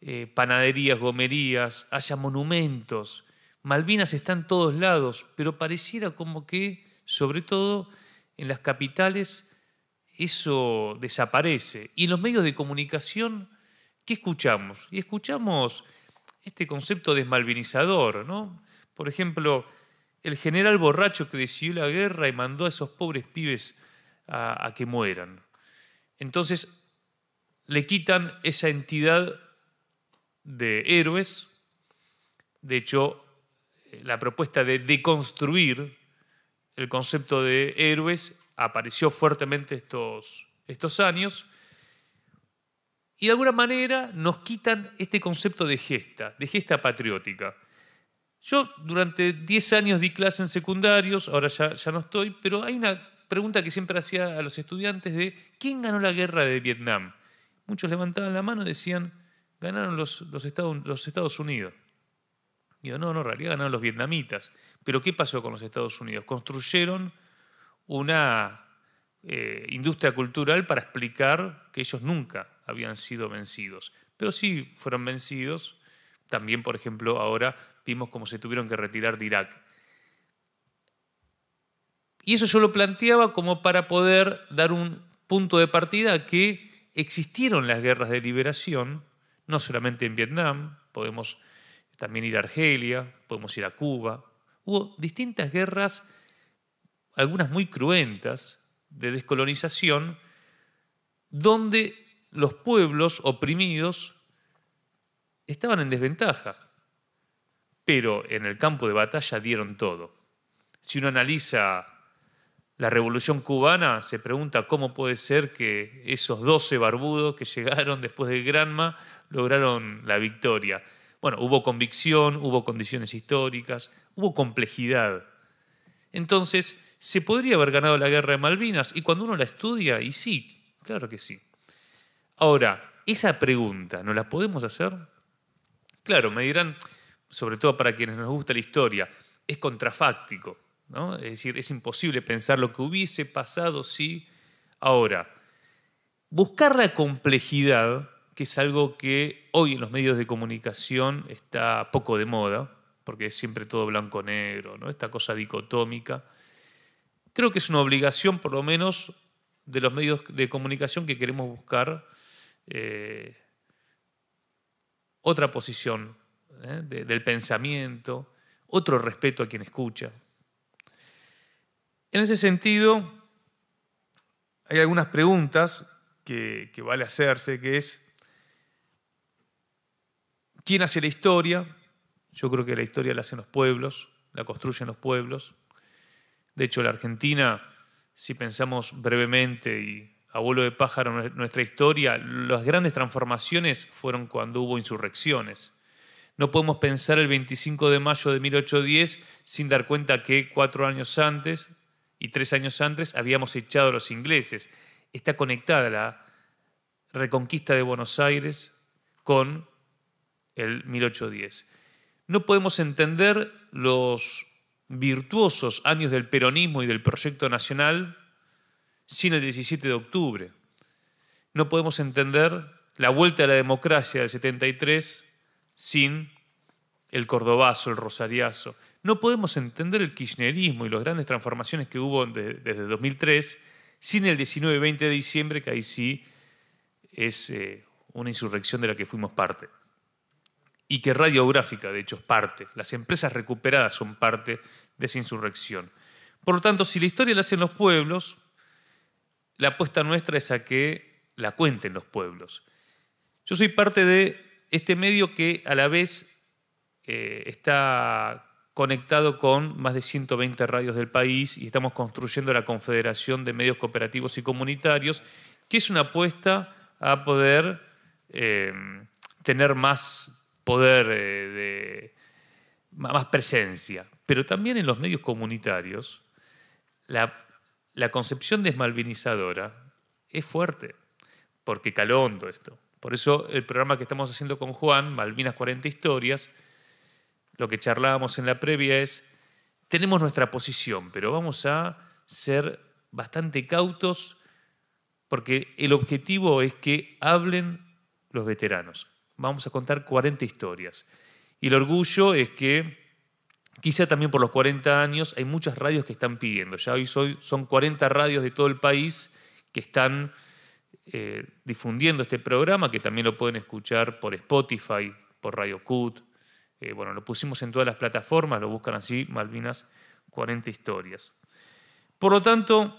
eh, panaderías, gomerías, haya monumentos. Malvinas están en todos lados, pero pareciera como que, sobre todo en las capitales, eso desaparece. Y en los medios de comunicación, ¿qué escuchamos? Y escuchamos este concepto desmalvinizador, ¿no? Por ejemplo, el general borracho que decidió la guerra y mandó a esos pobres pibes a que mueran. Entonces le quitan esa entidad de héroes. De hecho, eh, la propuesta de deconstruir el concepto de héroes apareció fuertemente estos, estos años. Y de alguna manera nos quitan este concepto de gesta, de gesta patriótica. Yo durante 10 años di clase en secundarios, ahora ya, ya no estoy, pero hay una pregunta que siempre hacía a los estudiantes de ¿quién ganó la guerra de Vietnam? Muchos levantaban la mano y decían, ganaron los, Estados, Unidos. Y yo, no, no, en realidad ganaron los vietnamitas. Pero ¿qué pasó con los Estados Unidos? Construyeron una eh, industria cultural para explicar que ellos nunca habían sido vencidos. Pero sí fueron vencidos. También, por ejemplo, ahora vimos cómo se tuvieron que retirar de Irak. Y eso yo lo planteaba como para poder dar un punto de partida que existieron las guerras de liberación, no solamente en Vietnam, podemos también ir a Argelia, podemos ir a Cuba. Hubo distintas guerras, algunas muy cruentas, de descolonización, donde los pueblos oprimidos estaban en desventaja, pero en el campo de batalla dieron todo. Si uno analiza la revolución cubana se pregunta cómo puede ser que esos 12 barbudos que llegaron después del Granma lograron la victoria. Bueno, hubo convicción, hubo condiciones históricas, hubo complejidad. Entonces, se podría haber ganado la guerra de Malvinas y cuando uno la estudia, y sí, claro que sí. Ahora, esa pregunta, ¿no la podemos hacer? Claro, me dirán, sobre todo para quienes nos gusta la historia, es contrafáctico. Es decir, es imposible pensar lo que hubiese pasado si... Ahora, buscar la complejidad, que es algo que hoy en los medios de comunicación está poco de moda, porque es siempre todo blanco-negro, ¿no? esta cosa dicotómica. Creo que es una obligación, por lo menos, de los medios de comunicación que queremos buscar eh, otra posición ¿eh? del pensamiento, otro respeto a quien escucha. En ese sentido, hay algunas preguntas que, vale hacerse, que es, ¿quién hace la historia? Yo creo que la historia la hacen los pueblos, la construyen los pueblos. De hecho, la Argentina, si pensamos brevemente y a vuelo de pájaro nuestra historia, las grandes transformaciones fueron cuando hubo insurrecciones. No podemos pensar el 25 de mayo de 1810 sin dar cuenta que cuatro años antes y tres años antes habíamos echado a los ingleses. Está conectada la reconquista de Buenos Aires con el 1810. No podemos entender los virtuosos años del peronismo y del proyecto nacional sin el 17 de octubre. No podemos entender la vuelta a la democracia del 73 sin el cordobazo, el rosariazo no podemos entender el kirchnerismo y las grandes transformaciones que hubo desde 2003 sin el 19-20 de diciembre, que ahí sí es eh, una insurrección de la que fuimos parte. Y que radiográfica, de hecho, es parte. Las empresas recuperadas son parte de esa insurrección. Por lo tanto, si la historia la hacen los pueblos, la apuesta nuestra es a que la cuenten los pueblos. Yo soy parte de este medio que a la vez eh, está conectado con más de 120 radios del país y estamos construyendo la Confederación de Medios Cooperativos y Comunitarios, que es una apuesta a poder eh, tener más poder, eh, de, más presencia. Pero también en los medios comunitarios, la, concepción desmalvinizadora es fuerte, porque caló esto. Por eso el programa que estamos haciendo con Juan, Malvinas 40 Historias, lo que charlábamos en la previa es, tenemos nuestra posición, pero vamos a ser bastante cautos porque el objetivo es que hablen los veteranos. Vamos a contar 40 historias. Y el orgullo es que quizá también por los 40 años hay muchas radios que están pidiendo. Ya hoy son 40 radios de todo el país que están eh, difundiendo este programa, que también lo pueden escuchar por Spotify, por Radio Cut, eh, bueno, lo pusimos en todas las plataformas, lo buscan así, Malvinas 40 historias. Por lo tanto,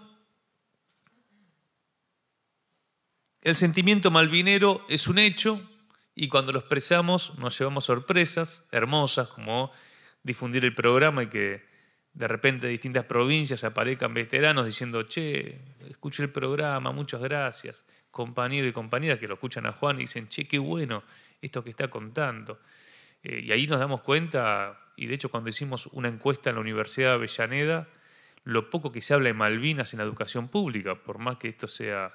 el sentimiento malvinero es un hecho y cuando lo expresamos nos llevamos sorpresas hermosas como difundir el programa y que de repente de distintas provincias aparezcan veteranos diciendo, che, escuché el programa, muchas gracias, compañero y compañera que lo escuchan a Juan y dicen, che, qué bueno esto que está contando. Eh, y ahí nos damos cuenta, y de hecho cuando hicimos una encuesta en la Universidad de Avellaneda, lo poco que se habla de Malvinas en la educación pública, por más que esto sea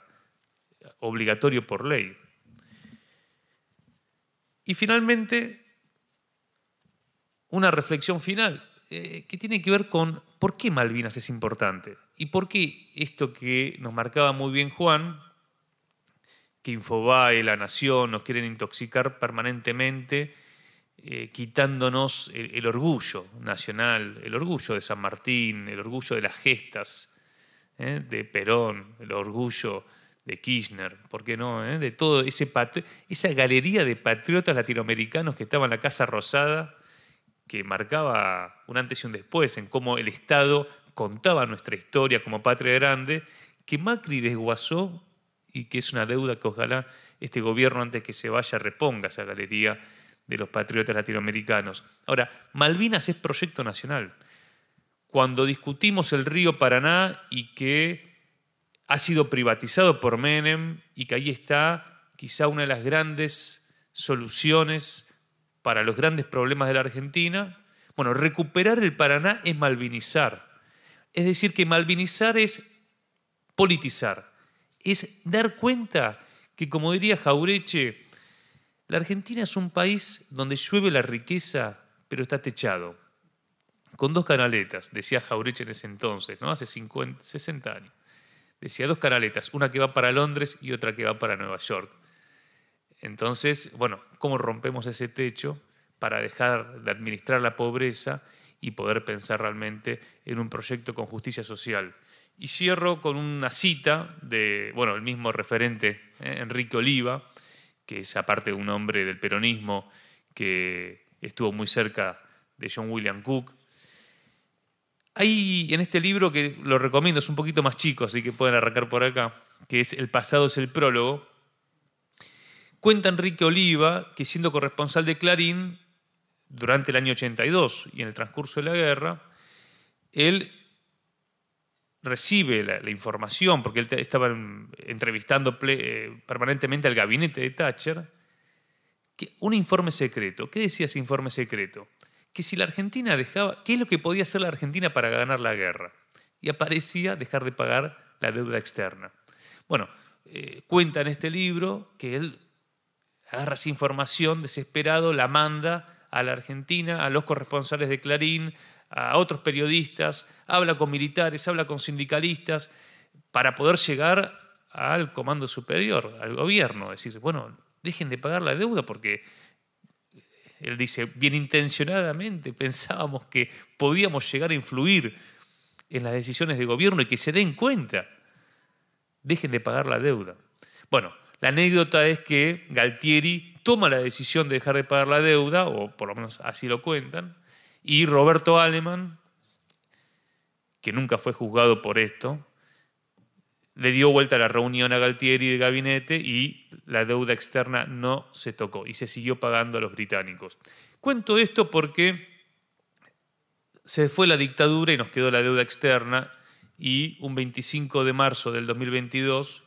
obligatorio por ley. Y finalmente, una reflexión final, eh, que tiene que ver con por qué Malvinas es importante y por qué esto que nos marcaba muy bien Juan, que Infobae, La Nación nos quieren intoxicar permanentemente eh, quitándonos el, orgullo nacional, el orgullo de San Martín, el orgullo de las gestas ¿eh? de Perón, el orgullo de Kirchner, ¿por qué no? Eh? De todo ese esa galería de patriotas latinoamericanos que estaba en la Casa Rosada, que marcaba un antes y un después en cómo el Estado contaba nuestra historia como patria grande, que Macri desguazó y que es una deuda que ojalá este gobierno antes que se vaya reponga esa galería de los patriotas latinoamericanos. Ahora, Malvinas es proyecto nacional. Cuando discutimos el río Paraná y que ha sido privatizado por Menem y que ahí está quizá una de las grandes soluciones para los grandes problemas de la Argentina, bueno, recuperar el Paraná es malvinizar. Es decir, que malvinizar es politizar, es dar cuenta que, como diría Jaureche, la Argentina es un país donde llueve la riqueza, pero está techado. Con dos canaletas, decía Jauretche en ese entonces, ¿no? hace 50, 60 años. Decía dos canaletas, una que va para Londres y otra que va para Nueva York. Entonces, bueno, ¿cómo rompemos ese techo para dejar de administrar la pobreza y poder pensar realmente en un proyecto con justicia social? Y cierro con una cita de, bueno, el mismo referente, ¿eh? Enrique Oliva, que es aparte un hombre del peronismo que estuvo muy cerca de John William Cook. Hay en este libro que lo recomiendo, es un poquito más chico, así que pueden arrancar por acá, que es El pasado es el prólogo. Cuenta Enrique Oliva que siendo corresponsal de Clarín durante el año 82 y en el transcurso de la guerra, él recibe la, información, porque él estaba entrevistando eh, permanentemente al gabinete de Thatcher, que un informe secreto. ¿Qué decía ese informe secreto? Que si la Argentina dejaba, ¿qué es lo que podía hacer la Argentina para ganar la guerra? Y aparecía dejar de pagar la deuda externa. Bueno, eh, cuenta en este libro que él agarra esa información desesperado, la manda a la Argentina, a los corresponsales de Clarín, a otros periodistas, habla con militares, habla con sindicalistas, para poder llegar al comando superior, al gobierno, decir, bueno, dejen de pagar la deuda porque eh, él dice, bien intencionadamente pensábamos que podíamos llegar a influir en las decisiones de gobierno y que se den cuenta, dejen de pagar la deuda. Bueno, la anécdota es que Galtieri toma la decisión de dejar de pagar la deuda, o por lo menos así lo cuentan, y Roberto Aleman, que nunca fue juzgado por esto, le dio vuelta a la reunión a Galtieri de gabinete y la deuda externa no se tocó y se siguió pagando a los británicos. Cuento esto porque se fue la dictadura y nos quedó la deuda externa y un 25 de marzo del 2022,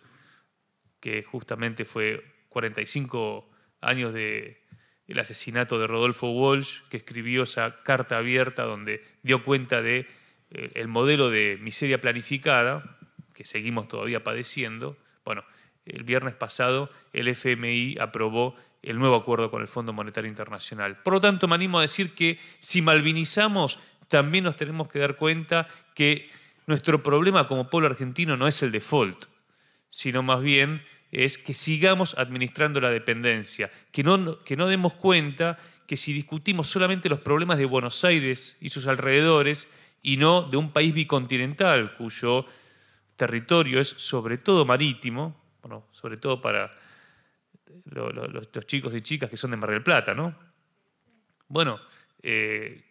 que justamente fue 45 años de el asesinato de Rodolfo Walsh, que escribió esa carta abierta donde dio cuenta de eh, el modelo de miseria planificada que seguimos todavía padeciendo. Bueno, el viernes pasado el FMI aprobó el nuevo acuerdo con el Fondo Monetario Internacional. Por lo tanto, me animo a decir que si malvinizamos, también nos tenemos que dar cuenta que nuestro problema como pueblo argentino no es el default, sino más bien es que sigamos administrando la dependencia, que no, demos cuenta que si discutimos solamente los problemas de Buenos Aires y sus alrededores y no de un país bicontinental cuyo territorio es sobre todo marítimo, sobre todo para los chicos y chicas que son de Mar del Plata, ¿no? Bueno, eh,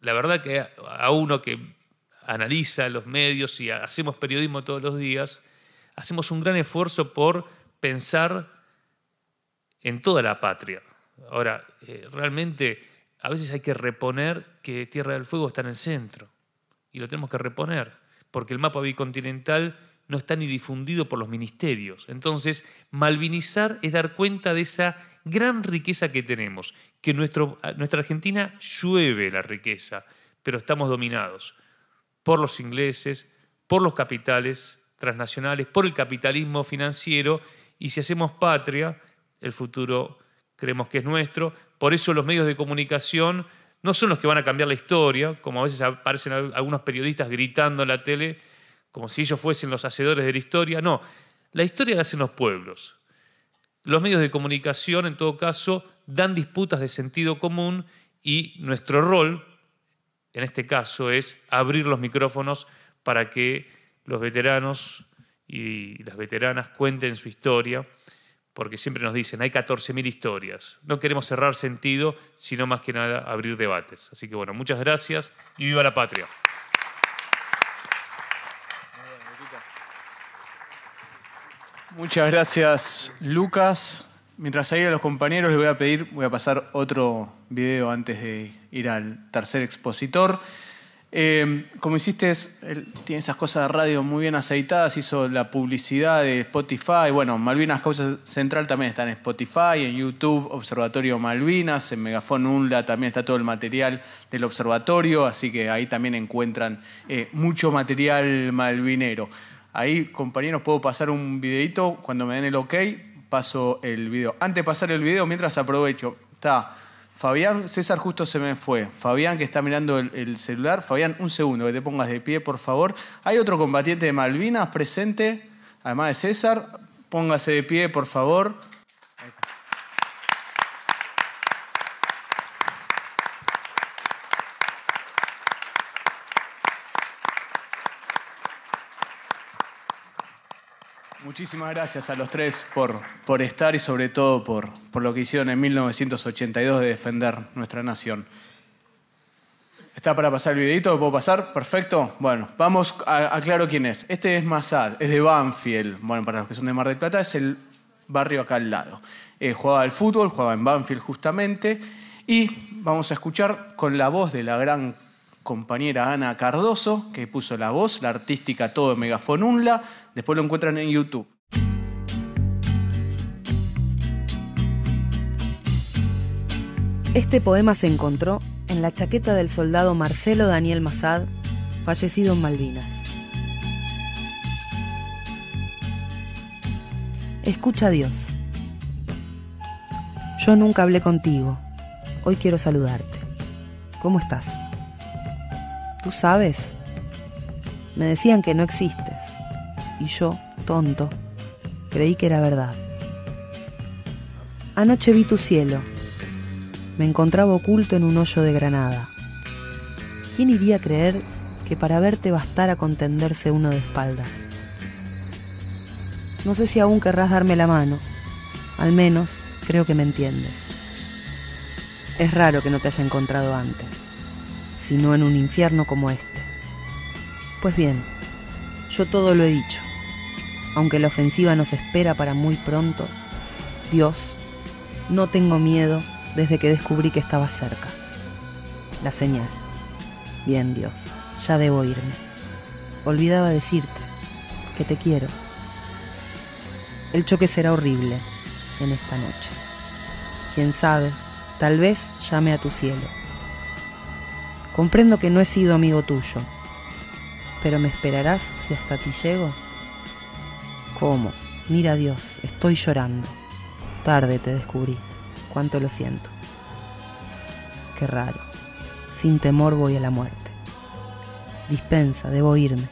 la verdad que a uno que analiza los medios y hacemos periodismo todos los días, hacemos un gran esfuerzo por pensar en toda la patria. Ahora, eh, realmente a veces hay que reponer que Tierra del Fuego está en el centro, y lo tenemos que reponer, porque el mapa bicontinental no está ni difundido por los ministerios. Entonces, malvinizar es dar cuenta de esa gran riqueza que tenemos, que nuestra Argentina llueve la riqueza, pero estamos dominados por los ingleses, por los capitales transnacionales, por el capitalismo financiero, y si hacemos patria, el futuro creemos que es nuestro. Por eso los medios de comunicación no son los que van a cambiar la historia, como a veces aparecen algunos periodistas gritando en la tele, como si ellos fuesen los hacedores de la historia. No, la historia la hacen los pueblos. Los medios de comunicación, en todo caso, dan disputas de sentido común y nuestro rol, en este caso, es abrir los micrófonos para que los veteranos y las veteranas cuenten su historia, porque siempre nos dicen, hay 14.000 historias. No queremos cerrar sentido, sino más que nada abrir debates. Así que bueno, muchas gracias y viva la patria. Muchas gracias, Lucas. Mientras ahí a los compañeros les voy a pedir, voy a pasar otro video antes de ir al tercer expositor. Em, como hiciste, tiene esas cosas de radio muy bien aceitadas, hizo la publicidad de Spotify. Bueno, Malvinas Causa Central también está en Spotify, en YouTube, Observatorio Malvinas, en Megafon UNLA también está todo el material del observatorio, así que ahí también encuentran eh, mucho material malvinero. Ahí, compañeros, puedo pasar un videito cuando me den el ok. Paso el video. Antes de pasar el video, mientras aprovecho, está Fabián, César justo se me fue. Fabián que está mirando el, celular. Fabián, un segundo, que te pongas de pie, por favor. Hay otro combatiente de Malvinas presente, además de César. Póngase de pie, por favor. Muchísimas gracias a los tres por, por estar y sobre todo por, por lo que hicieron en 1982 de defender nuestra nación. ¿Está para pasar el videito? ¿Puedo pasar? Perfecto. Bueno, vamos, a, aclaro quién es. Este es Massad, es de Banfield. Bueno, para los que son de Mar del Plata, es el barrio acá al lado. Eh, jugaba al fútbol, jugaba en Banfield justamente. Y vamos a escuchar con la voz de la gran compañera Ana Cardoso, que puso la voz, la artística todo en Megafon Después lo encuentran en YouTube. Este poema se encontró en la chaqueta del soldado Marcelo Daniel Massad, fallecido en Malvinas. Escucha a Dios. Yo nunca hablé contigo. Hoy quiero saludarte. ¿Cómo estás? ¿Tú sabes? Me decían que no existe y yo, tonto, creí que era verdad. Anoche vi tu cielo. Me encontraba oculto en un hoyo de granada. ¿Quién iría a creer que para verte bastara contenderse uno de espaldas? No sé si aún querrás darme la mano. Al menos creo que me entiendes. Es raro que no te haya encontrado antes, sino en un infierno como este. Pues bien, yo todo lo he dicho. Aunque la ofensiva nos espera para muy pronto, Dios, no tengo miedo desde que descubrí que estaba cerca. La señal. Bien, Dios, ya debo irme. Olvidaba decirte que te quiero. El choque será horrible en esta noche. Quién sabe, tal vez llame a tu cielo. Comprendo que no he sido amigo tuyo, pero me esperarás si hasta ti llego. ¿Cómo? Mira Dios, estoy llorando. Tarde te descubrí. Cuánto lo siento. Qué raro. Sin temor voy a la muerte. Dispensa, debo irme.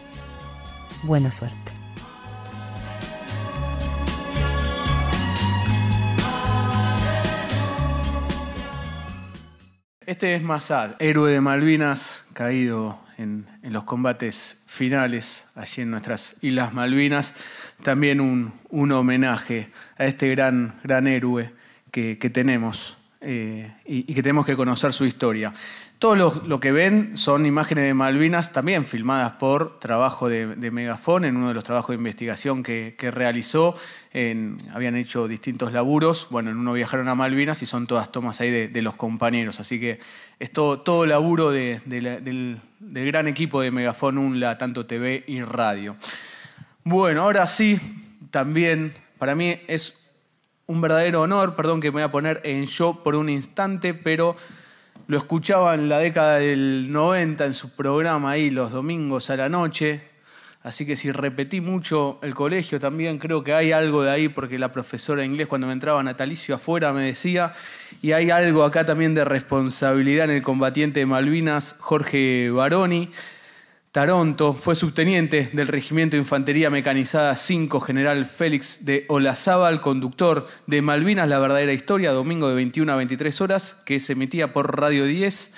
Buena suerte. Este es Massad, héroe de Malvinas, caído en los combates finales allí en nuestras Islas Malvinas, también un, un homenaje a este gran, gran héroe que, tenemos eh, y, que tenemos que conocer su historia. Todo lo, que ven son imágenes de Malvinas, también filmadas por trabajo de, Megafon, en uno de los trabajos de investigación que, realizó. habían hecho distintos laburos. Bueno, en uno viajaron a Malvinas y son todas tomas ahí de, los compañeros. Así que es todo, laburo del, del, gran equipo de Megafon UNLA, tanto TV y radio. Bueno, ahora sí, también para mí es un verdadero honor, perdón que me voy a poner en yo por un instante, pero lo escuchaba en la década del 90 en su programa ahí los domingos a la noche. Así que si repetí mucho el colegio también, creo que hay algo de ahí, porque la profesora de inglés cuando me entraba Natalicio afuera me decía, y hay algo acá también de responsabilidad en el combatiente de Malvinas, Jorge Baroni, Taronto, fue subteniente del Regimiento de Infantería Mecanizada 5, general Félix de Olazábal, conductor de Malvinas, la verdadera historia, domingo de 21 a 23 horas, que se emitía por Radio 10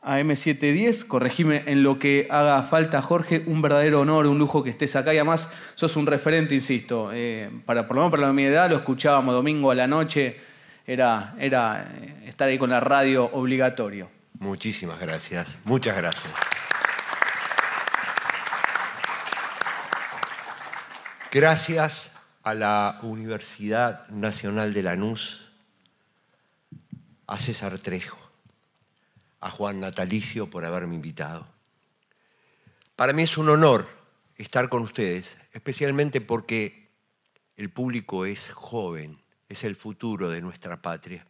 a m 710 Corregime en lo que haga falta, Jorge, un verdadero honor, un lujo que estés acá y además sos un referente, insisto. Eh, para, por lo menos para mi edad, lo escuchábamos domingo a la noche, era, era eh, estar ahí con la radio obligatorio. Muchísimas gracias, muchas gracias. Gracias a la Universidad Nacional de Lanús, a César Trejo, a Juan Natalicio por haberme invitado. Para mí es un honor estar con ustedes, especialmente porque el público es joven, es el futuro de nuestra patria.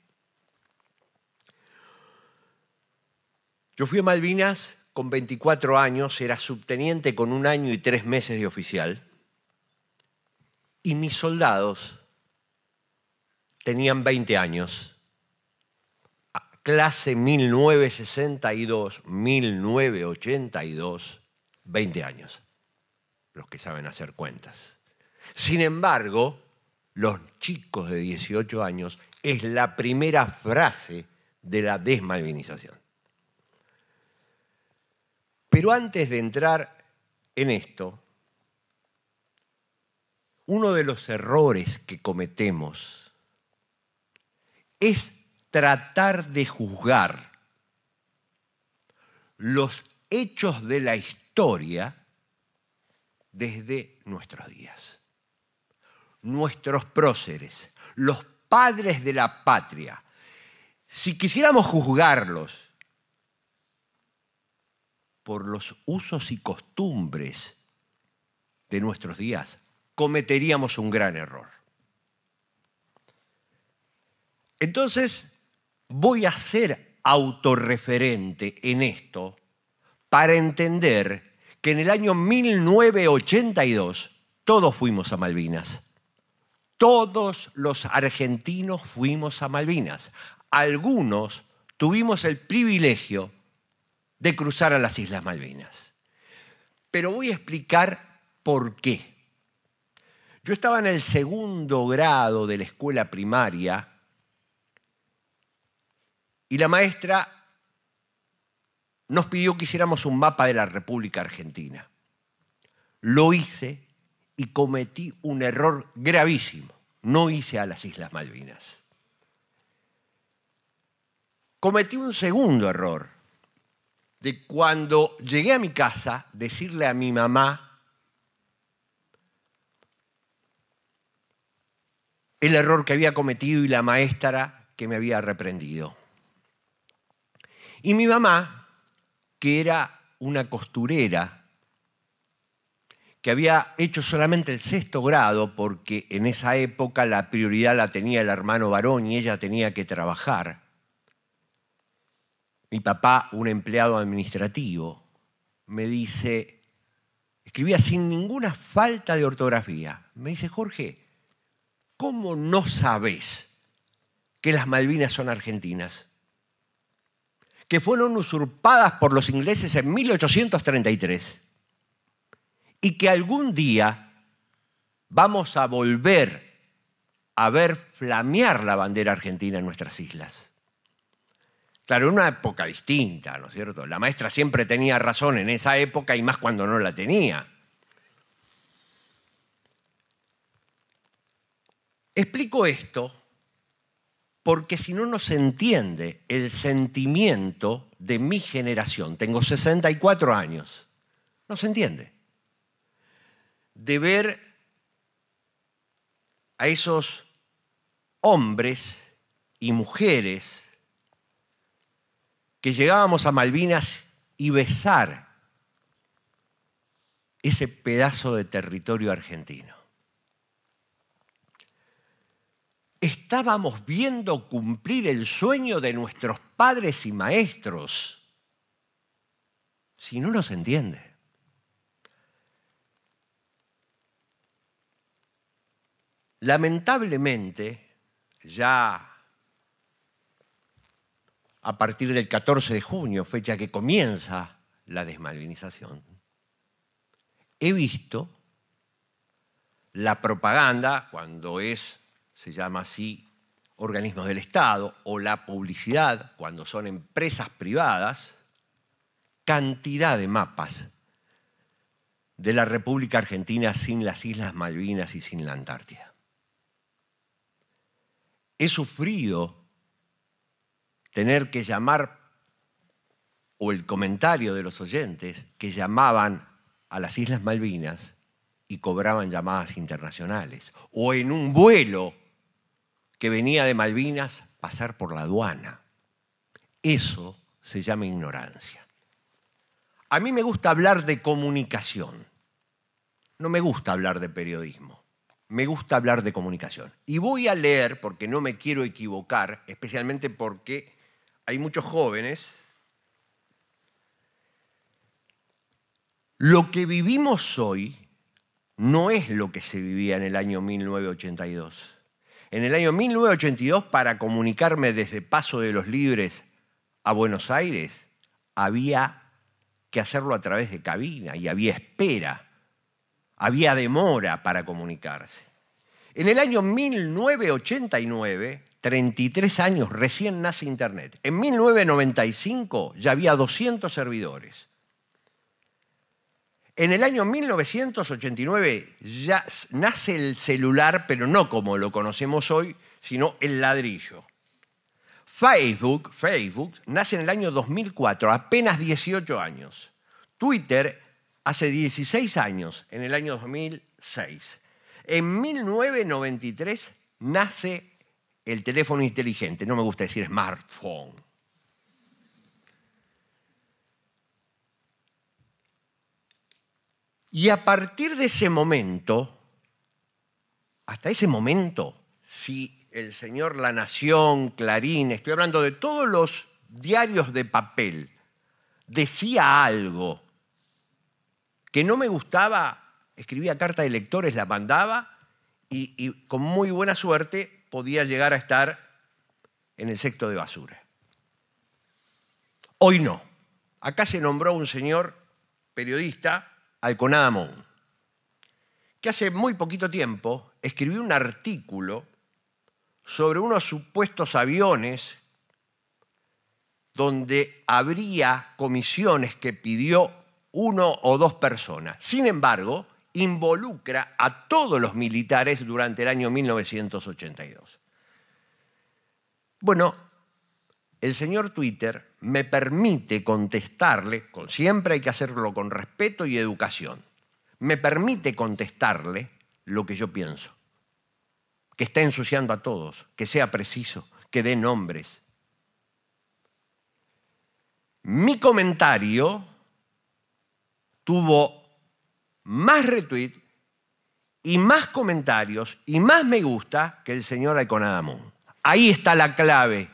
Yo fui a Malvinas con 24 años, era subteniente con un año y tres meses de oficial y mis soldados tenían 20 años. Clase 1962, 1982, 20 años. Los que saben hacer cuentas. Sin embargo, los chicos de 18 años es la primera frase de la desmalvinización. Pero antes de entrar en esto, uno de los errores que cometemos es tratar de juzgar los hechos de la historia desde nuestros días. Nuestros próceres, los padres de la patria, si quisiéramos juzgarlos por los usos y costumbres de nuestros días, cometeríamos un gran error. Entonces, voy a ser autorreferente en esto para entender que en el año 1982 todos fuimos a Malvinas. Todos los argentinos fuimos a Malvinas. Algunos tuvimos el privilegio de cruzar a las Islas Malvinas. Pero voy a explicar por qué. Yo estaba en el segundo grado de la escuela primaria y la maestra nos pidió que hiciéramos un mapa de la República Argentina. Lo hice y cometí un error gravísimo. No hice a las Islas Malvinas. Cometí un segundo error de cuando llegué a mi casa decirle a mi mamá el error que había cometido y la maestra que me había reprendido. Y mi mamá, que era una costurera, que había hecho solamente el sexto grado porque en esa época la prioridad la tenía el hermano varón y ella tenía que trabajar. Mi papá, un empleado administrativo, me dice, escribía sin ninguna falta de ortografía. Me dice, Jorge, ¿cómo no sabes que las Malvinas son argentinas? Que fueron usurpadas por los ingleses en 1833 y que algún día vamos a volver a ver flamear la bandera argentina en nuestras islas. Claro, en una época distinta, ¿no es cierto? La maestra siempre tenía razón en esa época y más cuando no la tenía. Explico esto porque si no, nos entiende el sentimiento de mi generación. Tengo 64 años. No se entiende. De ver a esos hombres y mujeres que llegábamos a Malvinas y besar ese pedazo de territorio argentino. estábamos viendo cumplir el sueño de nuestros padres y maestros. Si no nos entiende. Lamentablemente, ya a partir del 14 de junio, fecha que comienza la desmalvinización, he visto la propaganda cuando es se llama así organismos del Estado, o la publicidad, cuando son empresas privadas, cantidad de mapas de la República Argentina sin las Islas Malvinas y sin la Antártida. He sufrido tener que llamar, o el comentario de los oyentes, que llamaban a las Islas Malvinas y cobraban llamadas internacionales, o en un vuelo que venía de Malvinas pasar por la aduana. Eso se llama ignorancia. A mí me gusta hablar de comunicación. No me gusta hablar de periodismo. Me gusta hablar de comunicación. Y voy a leer, porque no me quiero equivocar, especialmente porque hay muchos jóvenes. Lo que vivimos hoy no es lo que se vivía en el año 1982 en el año 1982 para comunicarme desde Paso de los Libres a Buenos Aires, había que hacerlo a través de cabina y había espera, había demora para comunicarse. En el año 1989, 33 años, recién nace Internet. En 1995 ya había 200 servidores. En el año 1989 ya nace el celular, pero no como lo conocemos hoy, sino el ladrillo. Facebook, Facebook nace en el año 2004, apenas 18 años. Twitter hace 16 años, en el año 2006. En 1993 nace el teléfono inteligente, no me gusta decir smartphone. Y a partir de ese momento, hasta ese momento, si el señor La Nación, Clarín, estoy hablando de todos los diarios de papel, decía algo que no me gustaba, escribía carta de lectores, la mandaba y, y con muy buena suerte podía llegar a estar en el secto de basura. Hoy no. Acá se nombró un señor periodista Amón, que hace muy poquito tiempo escribió un artículo sobre unos supuestos aviones donde habría comisiones que pidió uno o dos personas. Sin embargo, involucra a todos los militares durante el año 1982. Bueno, el señor Twitter me permite contestarle, siempre hay que hacerlo con respeto y educación, me permite contestarle lo que yo pienso, que está ensuciando a todos, que sea preciso, que dé nombres. Mi comentario tuvo más retweet y más comentarios y más me gusta que el señor Iconadamón. Ahí está la clave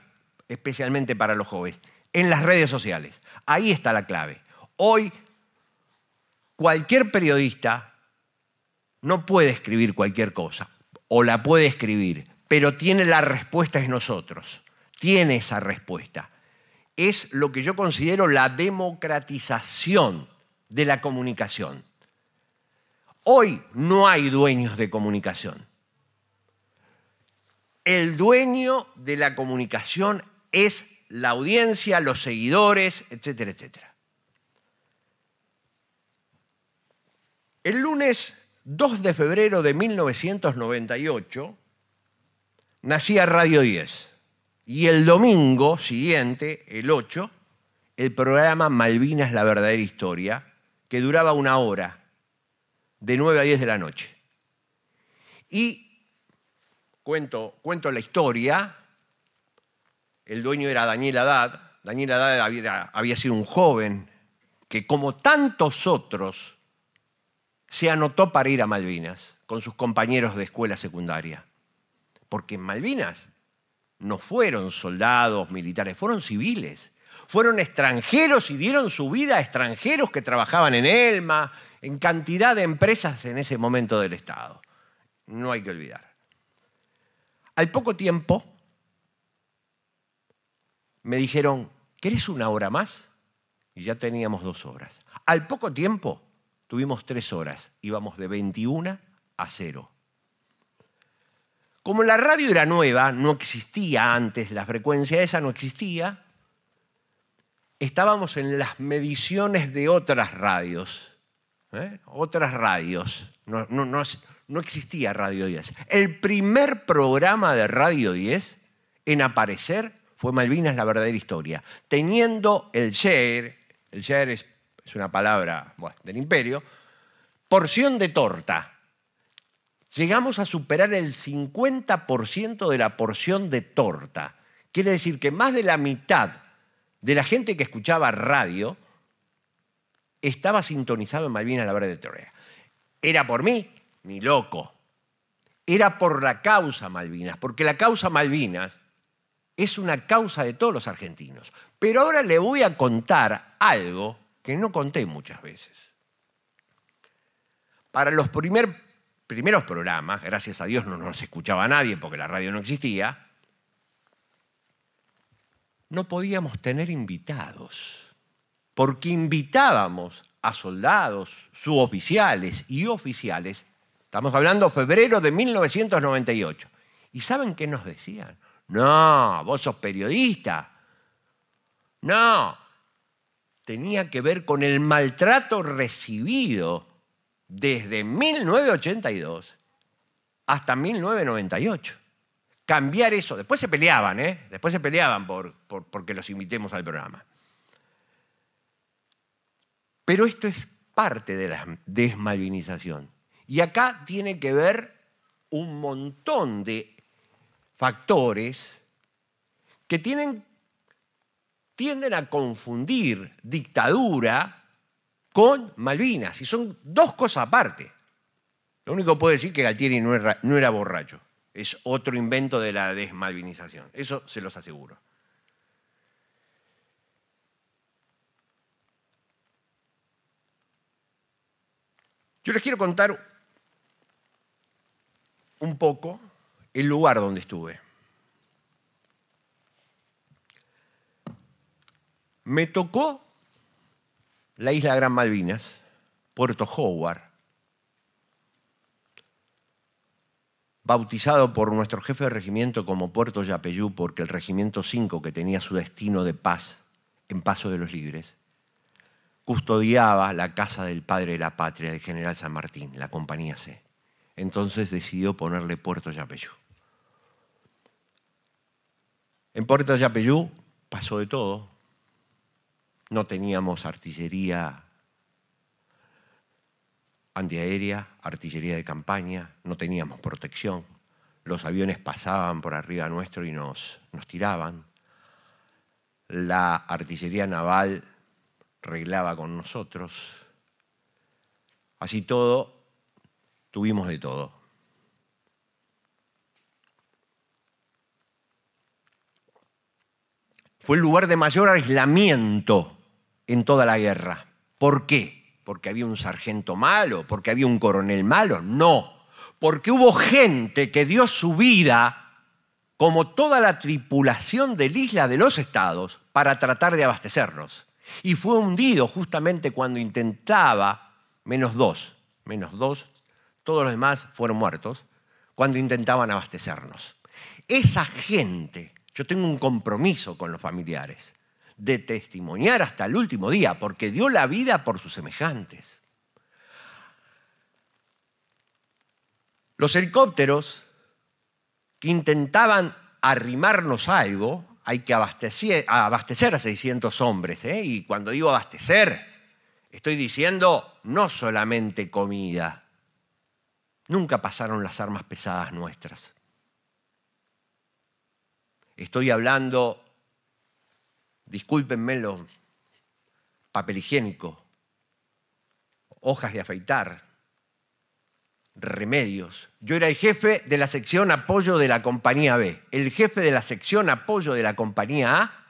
especialmente para los jóvenes, en las redes sociales. Ahí está la clave. Hoy cualquier periodista no puede escribir cualquier cosa, o la puede escribir, pero tiene la respuesta en nosotros, tiene esa respuesta. Es lo que yo considero la democratización de la comunicación. Hoy no hay dueños de comunicación. El dueño de la comunicación es la audiencia, los seguidores, etcétera, etcétera. El lunes 2 de febrero de 1998 nacía Radio 10 y el domingo siguiente, el 8, el programa Malvinas la verdadera historia, que duraba una hora, de 9 a 10 de la noche. Y cuento, cuento la historia, el dueño era Daniel Haddad. Daniel Haddad había, había sido un joven que, como tantos otros, se anotó para ir a Malvinas con sus compañeros de escuela secundaria. Porque en Malvinas no fueron soldados, militares, fueron civiles. Fueron extranjeros y dieron su vida a extranjeros que trabajaban en Elma, en cantidad de empresas en ese momento del Estado. No hay que olvidar. Al poco tiempo, me dijeron, ¿querés una hora más? Y ya teníamos dos horas. Al poco tiempo tuvimos tres horas, íbamos de 21 a 0. Como la radio era nueva, no existía antes, la frecuencia esa no existía, estábamos en las mediciones de otras radios. ¿eh? Otras radios. no existía Radio 10. El primer programa de Radio 10 en aparecer fue Malvinas la verdadera historia, teniendo el share, el share es, una palabra del imperio, porción de torta. Llegamos a superar el 50% de la porción de torta. Quiere decir que más de la mitad de la gente que escuchaba radio estaba sintonizado en Malvinas la verdadera historia. Era por mí, mi loco. Era por la causa Malvinas, porque la causa Malvinas es una causa de todos los argentinos. Pero ahora le voy a contar algo que no conté muchas veces. Para los primeros programas, gracias a Dios no nos escuchaba nadie porque la radio no existía, no podíamos tener invitados, porque invitábamos a soldados, suboficiales y oficiales, estamos hablando febrero de 1998, y ¿saben qué nos decían? No, vos sos periodista. No, tenía que ver con el maltrato recibido desde 1982 hasta 1998. Cambiar eso. Después se peleaban, ¿eh? Después se peleaban porque los invitemos al programa. Pero esto es parte de la desmalvinización. Y acá tiene que ver un montón de factores que tienen, tienden a confundir dictadura con Malvinas, y son dos cosas aparte. Lo único que puedo decir es que Galtieri no era borracho, es otro invento de la desmalvinización, eso se los aseguro. Yo les quiero contar un poco el lugar donde estuve. Me tocó la isla Gran Malvinas, Puerto Howard, bautizado por nuestro jefe de regimiento como Puerto Yapeyú, porque el regimiento 5, que tenía su destino de paz en Paso de los Libres, custodiaba la casa del padre de la patria, del general San Martín, la compañía C. Entonces decidió ponerle Puerto Yapeyú. En Puerto Yapeyú pasó de todo. No teníamos artillería antiaérea, artillería de campaña, no teníamos protección. Los aviones pasaban por arriba nuestro y nos, nos tiraban. La artillería naval reglaba con nosotros. Así todo, tuvimos de todo. fue el lugar de mayor aislamiento en toda la guerra. ¿Por qué? ¿Porque había un sargento malo? ¿Porque había un coronel malo? No, porque hubo gente que dio su vida, como toda la tripulación del Isla de los Estados, para tratar de abastecernos. Y fue hundido justamente cuando intentaba, menos dos, menos dos, todos los demás fueron muertos, cuando intentaban abastecernos. Esa gente yo tengo un compromiso con los familiares de testimoniar hasta el último día, porque dio la vida por sus semejantes. Los helicópteros que intentaban arrimarnos algo, hay que abastecer, a 600 hombres, ¿eh? y cuando digo abastecer, estoy diciendo no solamente comida. Nunca pasaron las armas pesadas nuestras. Estoy hablando, discúlpenmelo, papel higiénico, hojas de afeitar, remedios. Yo era el jefe de la sección apoyo de la compañía B. El jefe de la sección apoyo de la compañía A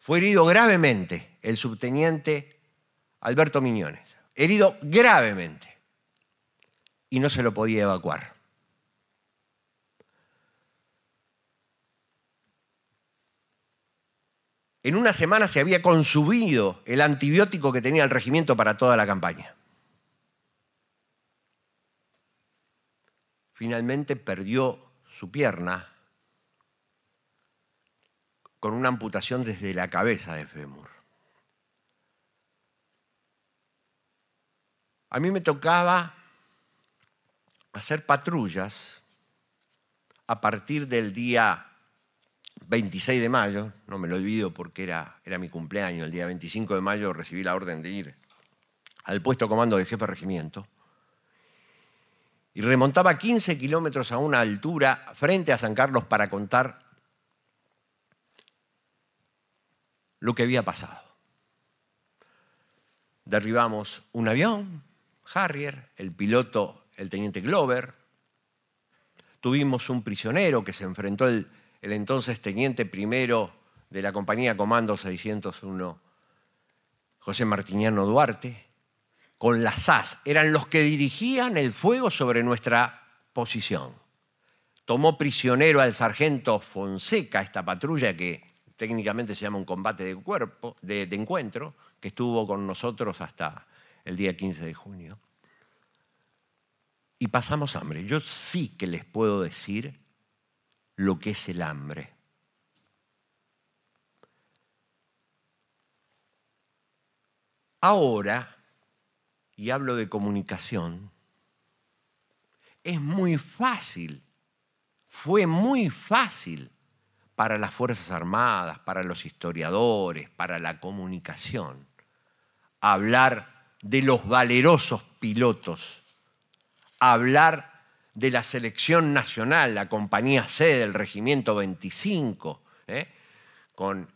fue herido gravemente, el subteniente Alberto Miñones. Herido gravemente. Y no se lo podía evacuar. en una semana se había consumido el antibiótico que tenía el regimiento para toda la campaña. Finalmente perdió su pierna con una amputación desde la cabeza de fémur. A mí me tocaba hacer patrullas a partir del día 26 de mayo, no me lo olvido porque era, era mi cumpleaños, el día 25 de mayo recibí la orden de ir al puesto comando de jefe de regimiento y remontaba 15 kilómetros a una altura frente a San Carlos para contar lo que había pasado. Derribamos un avión, Harrier, el piloto, el teniente Glover. Tuvimos un prisionero que se enfrentó el el entonces teniente primero de la compañía Comando 601, José Martiniano Duarte, con las SAS, eran los que dirigían el fuego sobre nuestra posición. Tomó prisionero al sargento Fonseca, esta patrulla que técnicamente se llama un combate de cuerpo, de, de encuentro, que estuvo con nosotros hasta el día 15 de junio. Y pasamos hambre. Yo sí que les puedo decir lo que es el hambre. Ahora, y hablo de comunicación, es muy fácil, fue muy fácil para las Fuerzas Armadas, para los historiadores, para la comunicación, hablar de los valerosos pilotos, hablar de la selección nacional, la compañía C del Regimiento 25, ¿eh? con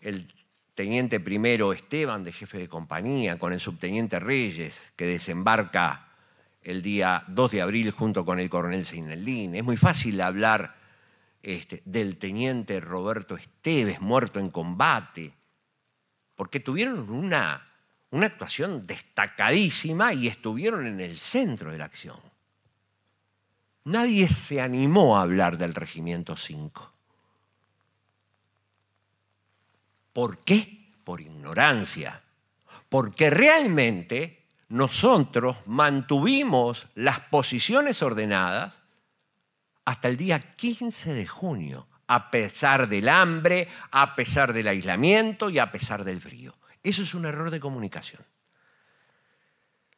el teniente primero Esteban de jefe de compañía, con el subteniente Reyes, que desembarca el día 2 de abril junto con el coronel Seinelín. Es muy fácil hablar este, del teniente Roberto Esteves muerto en combate, porque tuvieron una, una actuación destacadísima y estuvieron en el centro de la acción. Nadie se animó a hablar del regimiento 5. ¿Por qué? Por ignorancia. Porque realmente nosotros mantuvimos las posiciones ordenadas hasta el día 15 de junio, a pesar del hambre, a pesar del aislamiento y a pesar del frío. Eso es un error de comunicación.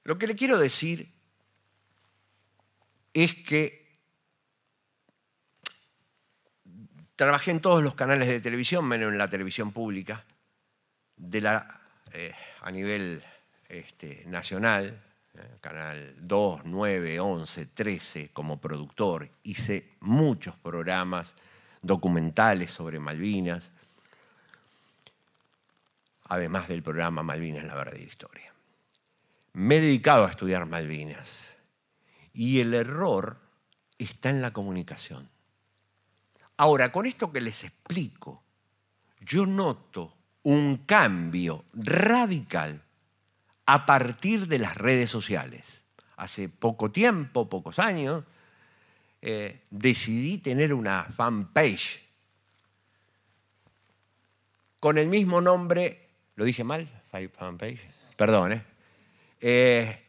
Lo que le quiero decir es que trabajé en todos los canales de televisión, menos en la televisión pública, eh, a nivel este, nacional, eh, Canal 2, 9, 11, 13, como productor. Hice muchos programas documentales sobre Malvinas, además del programa Malvinas, la verdadera historia. Me he dedicado a estudiar Malvinas y el error está en la comunicación. Ahora, con esto que les explico, yo noto un cambio radical a partir de las redes sociales. Hace poco tiempo, pocos años, eh, decidí tener una fanpage con el mismo nombre, ¿lo dije mal? Fanpage, perdón, ¿eh? eh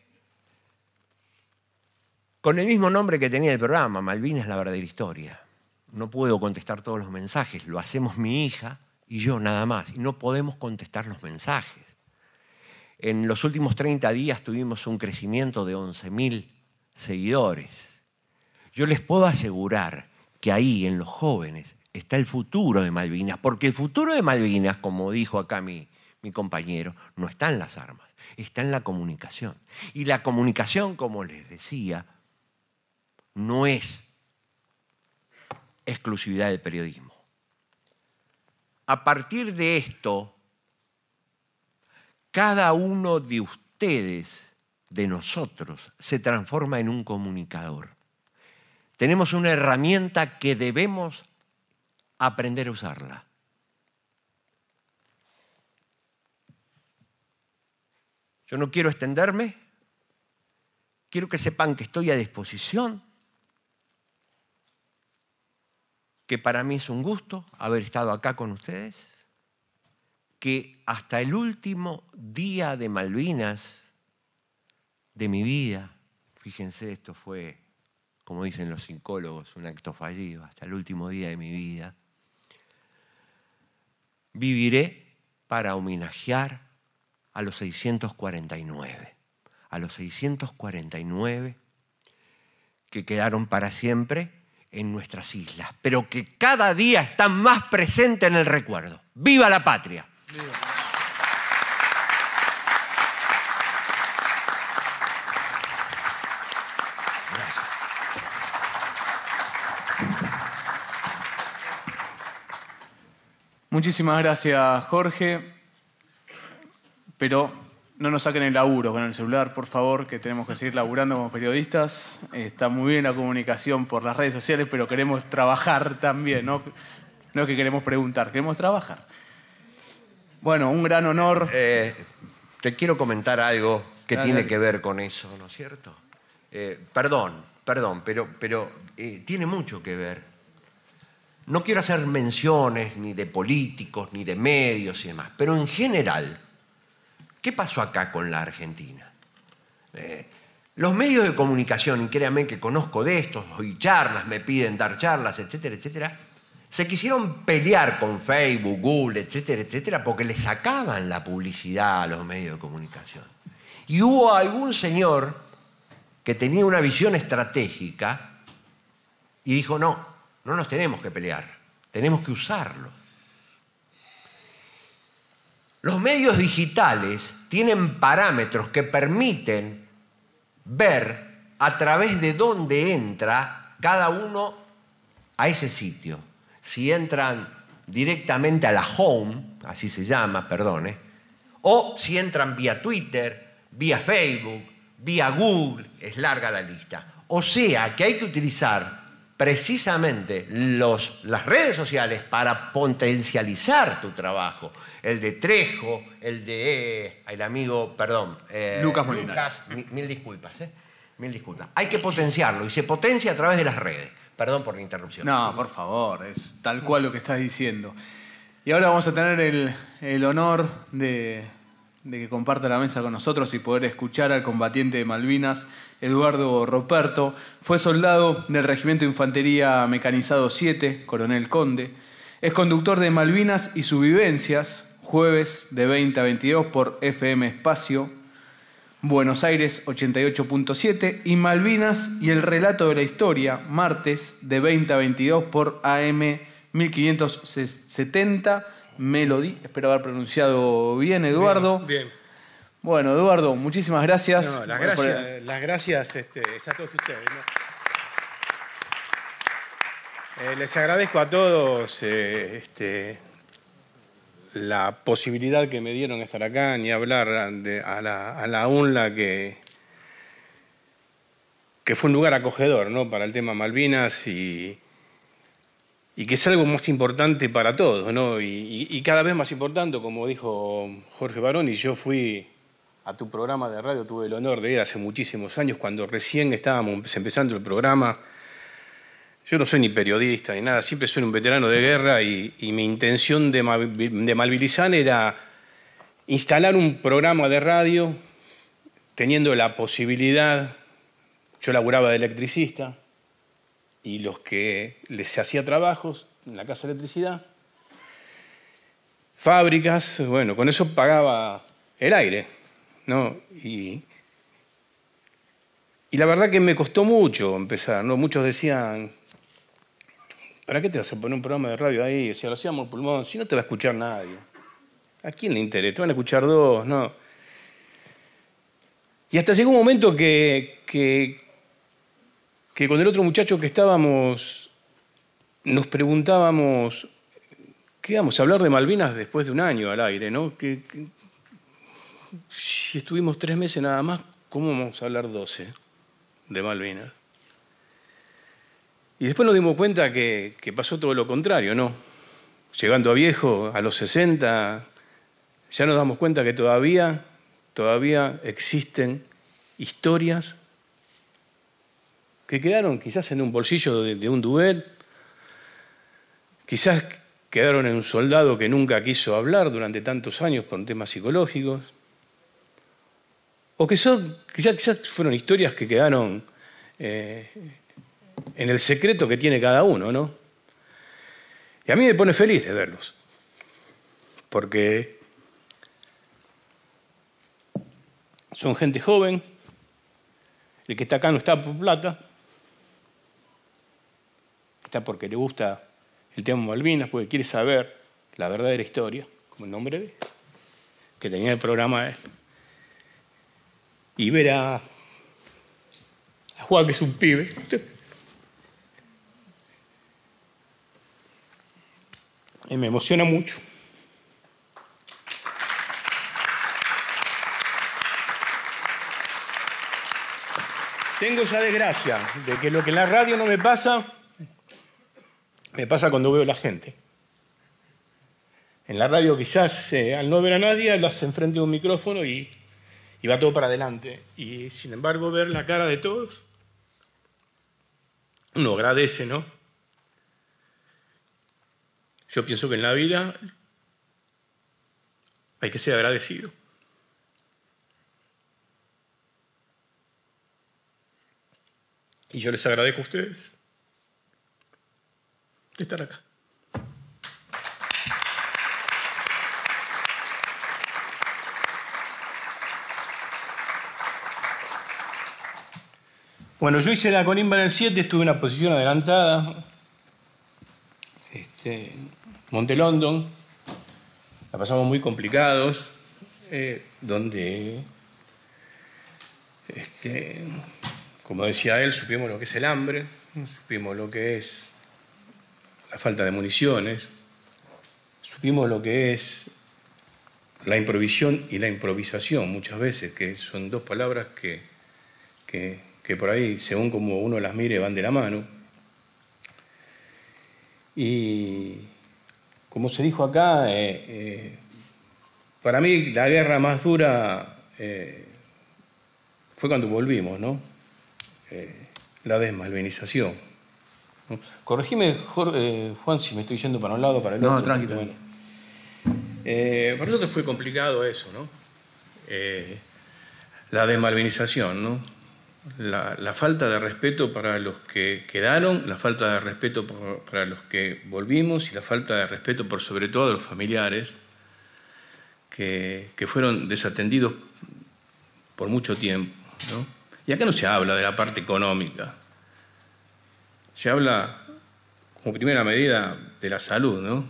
con el mismo nombre que tenía el programa, Malvinas, la verdadera historia. No puedo contestar todos los mensajes, lo hacemos mi hija y yo nada más, y no podemos contestar los mensajes. En los últimos 30 días tuvimos un crecimiento de 11.000 seguidores. Yo les puedo asegurar que ahí, en los jóvenes, está el futuro de Malvinas, porque el futuro de Malvinas, como dijo acá mi, mi compañero, no está en las armas, está en la comunicación. Y la comunicación, como les decía, no es exclusividad del periodismo. A partir de esto, cada uno de ustedes, de nosotros, se transforma en un comunicador. Tenemos una herramienta que debemos aprender a usarla. Yo no quiero extenderme, quiero que sepan que estoy a disposición que para mí es un gusto haber estado acá con ustedes, que hasta el último día de Malvinas de mi vida, fíjense, esto fue, como dicen los psicólogos, un acto fallido, hasta el último día de mi vida, viviré para homenajear a los 649, a los 649 que quedaron para siempre en nuestras islas, pero que cada día está más presente en el recuerdo. ¡Viva la patria! Muchísimas gracias, Jorge. Pero no nos saquen el laburo con el celular, por favor, que tenemos que seguir laburando como periodistas. Está muy bien la comunicación por las redes sociales, pero queremos trabajar también, ¿no? No es que queremos preguntar, queremos trabajar. Bueno, un gran honor. Eh, te quiero comentar algo que tiene que ver con eso, ¿no es cierto? Eh, perdón, perdón, pero, pero eh, tiene mucho que ver. No quiero hacer menciones ni de políticos, ni de medios y demás, pero en general, ¿Qué pasó acá con la Argentina? Eh, los medios de comunicación, y créanme que conozco de estos, y charlas, me piden dar charlas, etcétera, etcétera, se quisieron pelear con Facebook, Google, etcétera, etcétera, porque le sacaban la publicidad a los medios de comunicación. Y hubo algún señor que tenía una visión estratégica y dijo, no, no nos tenemos que pelear, tenemos que usarlo. Los medios digitales tienen parámetros que permiten ver a través de dónde entra cada uno a ese sitio. Si entran directamente a la home, así se llama, perdone, o si entran vía Twitter, vía Facebook, vía Google, es larga la lista. O sea que hay que utilizar precisamente los, las redes sociales para potencializar tu trabajo. El de Trejo, el de el amigo, perdón. Eh, Lucas Molina. mil, disculpas, eh, Mil disculpas. Hay que potenciarlo y se potencia a través de las redes. Perdón por la interrupción. No, por favor, es tal cual lo que estás diciendo. Y ahora vamos a tener el, el honor de, de que comparta la mesa con nosotros y poder escuchar al combatiente de Malvinas, Eduardo Roperto, fue soldado del Regimiento de Infantería Mecanizado 7, Coronel Conde. Es conductor de Malvinas y sus vivencias, jueves de 20 a 22 por FM Espacio, Buenos Aires 88.7 y Malvinas y el relato de la historia, martes de 20 a 22 por AM 1570 Melody. Espero haber pronunciado bien, Eduardo. bien. Bueno, Eduardo, muchísimas gracias. las gracias, las este, a todos ustedes. Eh, les agradezco a todos eh, este, la posibilidad que me dieron estar acá, ni hablar de, a, la, a UNLA que, que fue un lugar acogedor ¿no? para el tema Malvinas y, que es algo más importante para todos, ¿no? y, y cada vez más importante, como dijo Jorge Barón, y yo fui a tu programa de radio. Tuve el honor de ir hace muchísimos años, cuando recién estábamos empezando el programa. Yo no soy ni periodista ni nada, siempre soy un veterano de guerra y, mi intención de, de Malvilizán era instalar un programa de radio teniendo la posibilidad, yo laburaba de electricista y los que les hacía trabajos en la casa de electricidad, fábricas, bueno, con eso pagaba el aire. ¿no? Y, y la verdad que me costó mucho empezar, ¿no? Muchos decían, ¿para qué te vas a poner un programa de radio ahí? Si lo hacíamos pulmón, si no te va a escuchar nadie. ¿A quién le interesa? Te van a escuchar dos, ¿no? Y hasta llegó un momento que, que, con el otro muchacho que estábamos, nos preguntábamos, ¿qué vamos a hablar de Malvinas después de un año al aire, ¿no? ¿Qué, si estuvimos tres meses nada más, ¿cómo vamos a hablar doce de Malvinas? Y después nos dimos cuenta que, pasó todo lo contrario, ¿no? Llegando a viejo, a los 60, ya nos damos cuenta que todavía, todavía existen historias que quedaron quizás en un bolsillo de, de un duet, quizás quedaron en un soldado que nunca quiso hablar durante tantos años con temas psicológicos, o que son, quizás, fueron historias que quedaron eh, en el secreto que tiene cada uno, ¿no? Y a mí me pone feliz de verlos, porque son gente joven, el que está acá no está por plata, está porque le gusta el tema Malvinas, porque quiere saber la verdadera historia, como el nombre que tenía el programa de y ver a, Juan, que es un pibe. me emociona mucho. Tengo esa desgracia de que lo que en la radio no me pasa, me pasa cuando veo a la gente. En la radio quizás eh, al no ver a nadie, lo hacen enfrente a un micrófono y y va todo para adelante. Y sin embargo, ver la cara de todos, uno agradece, ¿no? Yo pienso que en la vida hay que ser agradecido. Y yo les agradezco a ustedes de estar acá. Bueno, yo hice la colimba del 7, estuve en una posición adelantada. Este, Monte London, la pasamos muy complicados, eh, donde, este, como decía él, supimos lo que es el hambre, supimos lo que es la falta de municiones, supimos lo que es la improvisión y la improvisación muchas veces, que son dos palabras que que por ahí, según como uno las mire, van de la mano. Y como se dijo acá, eh, eh, para mí la guerra más dura eh, fue cuando volvimos, ¿no? la desmalvinización. Corregime, Juan, si me estoy yendo para un lado para el otro. No, tranquilo. para nosotros fue complicado eso, ¿no? la desmalvinización, ¿no? la, falta de respeto para los que quedaron, la falta de respeto para los que volvimos y la falta de respeto por sobre todo los familiares que, fueron desatendidos por mucho tiempo. Y acá no se habla de la parte económica, se habla como primera medida de la salud,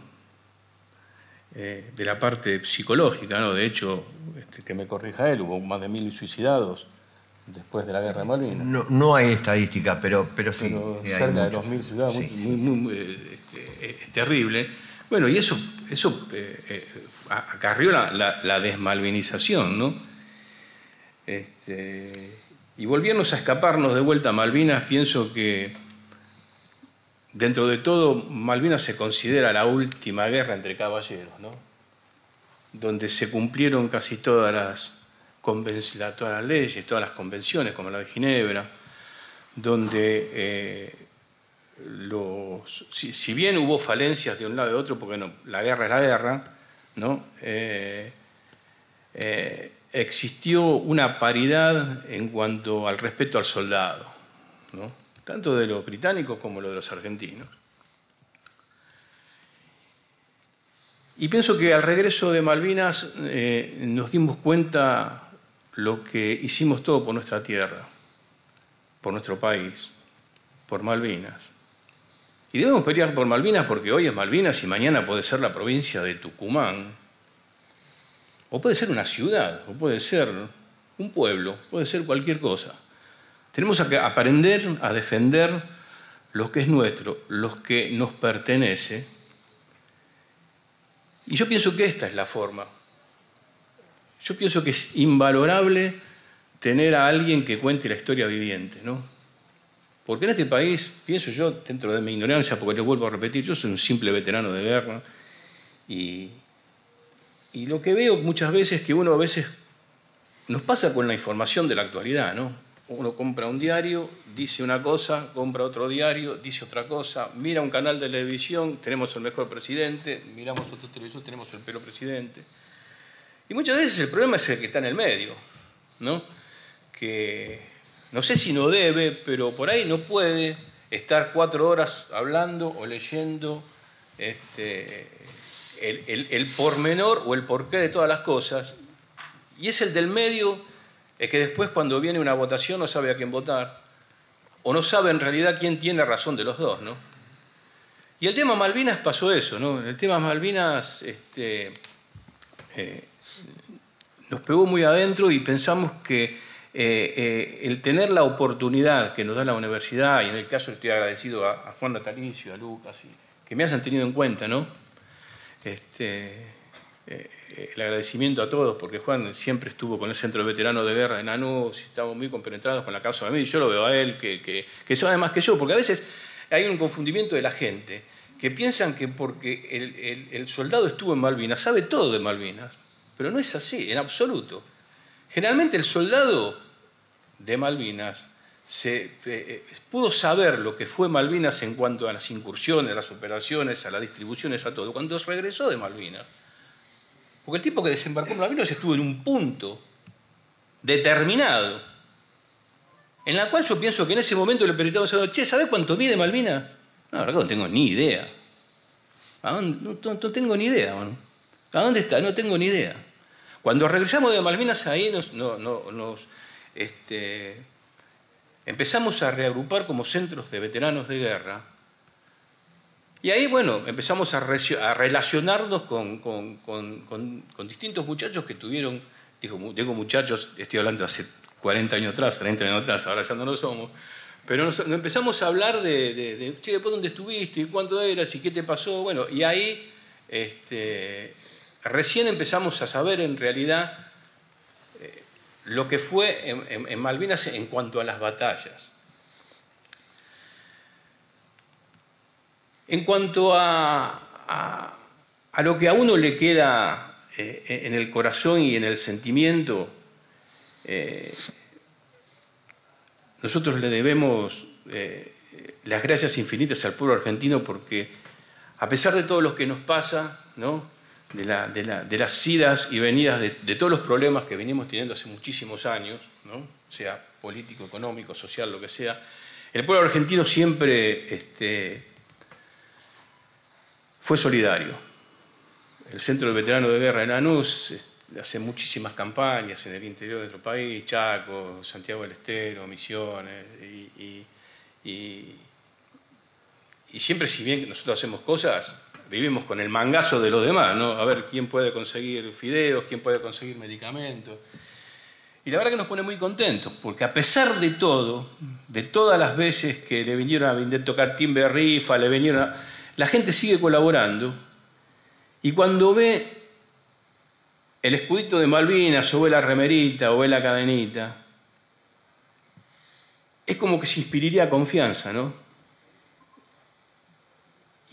eh, de la parte psicológica, De hecho, este, que me corrija él, hubo más de mil suicidados después de la guerra de Malvinas. No, no hay estadística pero, pero sí. Eh, cerca de 2.000 ciudades, eh, es este, eh, terrible. Bueno, y eso, eso acarrió la, desmalvinización, ¿no? Este, y volviéndonos a escaparnos de vuelta a Malvinas, pienso que dentro de todo Malvinas se considera la última guerra entre caballeros, ¿no? Donde se cumplieron casi todas las todas las leyes, todas las convenciones, como la de Ginebra, donde eh, los, si, bien hubo falencias de un lado y de otro, porque la guerra es la guerra, ¿no? Eh, eh, existió una paridad en cuanto al respeto al soldado, tanto de los británicos como lo de los argentinos. Y pienso que al regreso de Malvinas nos dimos cuenta lo que hicimos todo por nuestra tierra, por nuestro país, por Malvinas. Y debemos pelear por Malvinas porque hoy es Malvinas y mañana puede ser la provincia de Tucumán, o puede ser una ciudad, o puede ser un pueblo, puede ser cualquier cosa. Tenemos que aprender a defender lo que es nuestro, lo que nos pertenece. Y yo pienso que esta es la forma yo pienso que es invalorable tener a alguien que cuente la historia viviente, ¿no? Porque en este país, pienso yo, dentro de mi ignorancia, porque lo vuelvo a repetir, yo soy un simple veterano de guerra, y, lo que veo muchas veces es que uno a veces nos pasa con la información de la actualidad, ¿no? Uno compra un diario, dice una cosa, compra otro diario, dice otra cosa, mira un canal de televisión, tenemos el mejor presidente, miramos otro televisor, tenemos el peor presidente. Y muchas veces el problema es el que está en el medio, ¿no? Que no sé si no debe, pero por ahí no puede estar cuatro horas hablando o leyendo este, el, el, el pormenor o el porqué de todas las cosas. Y es el del medio es que después cuando viene una votación no sabe a quién votar, o no sabe en realidad quién tiene razón de los dos, ¿no? Y el tema Malvinas pasó eso, ¿no? El tema Malvinas este, eh, nos pegó muy adentro y pensamos que eh, eh, el tener la oportunidad que nos da la universidad, y en el caso estoy agradecido a, Juan Natalicio, a Lucas, que me hayan tenido en cuenta, ¿no? Este, eh, el agradecimiento a todos, porque Juan siempre estuvo con el Centro de Veteranos de Guerra en Anus, estamos muy compenetrados con la causa de mí, y yo lo veo a él, que, que, que sabe más que yo, porque a veces hay un confundimiento de la gente, que piensan que porque el soldado estuvo en Malvinas, sabe todo de Malvinas. Pero no es así, en absoluto. Generalmente el soldado de Malvinas se, eh, eh, pudo saber lo que fue Malvinas en cuanto a las incursiones, a las operaciones, a las distribuciones, a todo, cuando regresó de Malvinas. Porque el tipo que desembarcó en Malvinas estuvo en un punto determinado, en la cual yo pienso que en ese momento le preguntamos a che, ¿sabés cuánto mide Malvinas? No, la no tengo ni idea. Ah, no, tengo ni idea, bueno. ¿A dónde está? No tengo ni idea. Cuando regresamos de Malvinas ahí nos, este, empezamos a reagrupar como centros de veteranos de guerra. Y ahí, bueno, empezamos a, relacionarnos con, distintos muchachos que tuvieron, digo, muchachos, estoy hablando hace 40 años atrás, 30 años atrás, ahora ya no lo somos, pero empezamos a hablar de, de, dónde estuviste, y cuánto eras y qué te pasó, bueno, y ahí este, recién empezamos a saber en realidad eh, lo que fue en, Malvinas en cuanto a las batallas. En cuanto a, lo que a uno le queda eh, en el corazón y en el sentimiento, eh, nosotros le debemos las gracias infinitas al pueblo argentino porque a pesar de todo lo que nos pasa, ¿no? de, las idas y venidas de, todos los problemas que venimos teniendo hace muchísimos años, sea político, económico, social, lo que sea, el pueblo argentino siempre este, fue solidario. El Centro de Veteranos de Guerra en Lanús este, hace muchísimas campañas en el interior de nuestro país, Chaco, Santiago del Estero, Misiones, y, y siempre si bien nosotros hacemos cosas, vivimos con el mangazo de los demás, ¿no? A ver quién puede conseguir fideos, quién puede conseguir medicamentos. Y la verdad que nos pone muy contentos, porque a pesar de todo, de todas las veces que le vinieron a vender tocar timbre rifa, le vinieron La gente sigue colaborando y cuando ve el escudito de Malvinas o ve la remerita o ve la cadenita, es como que se inspiraría confianza, ¿no?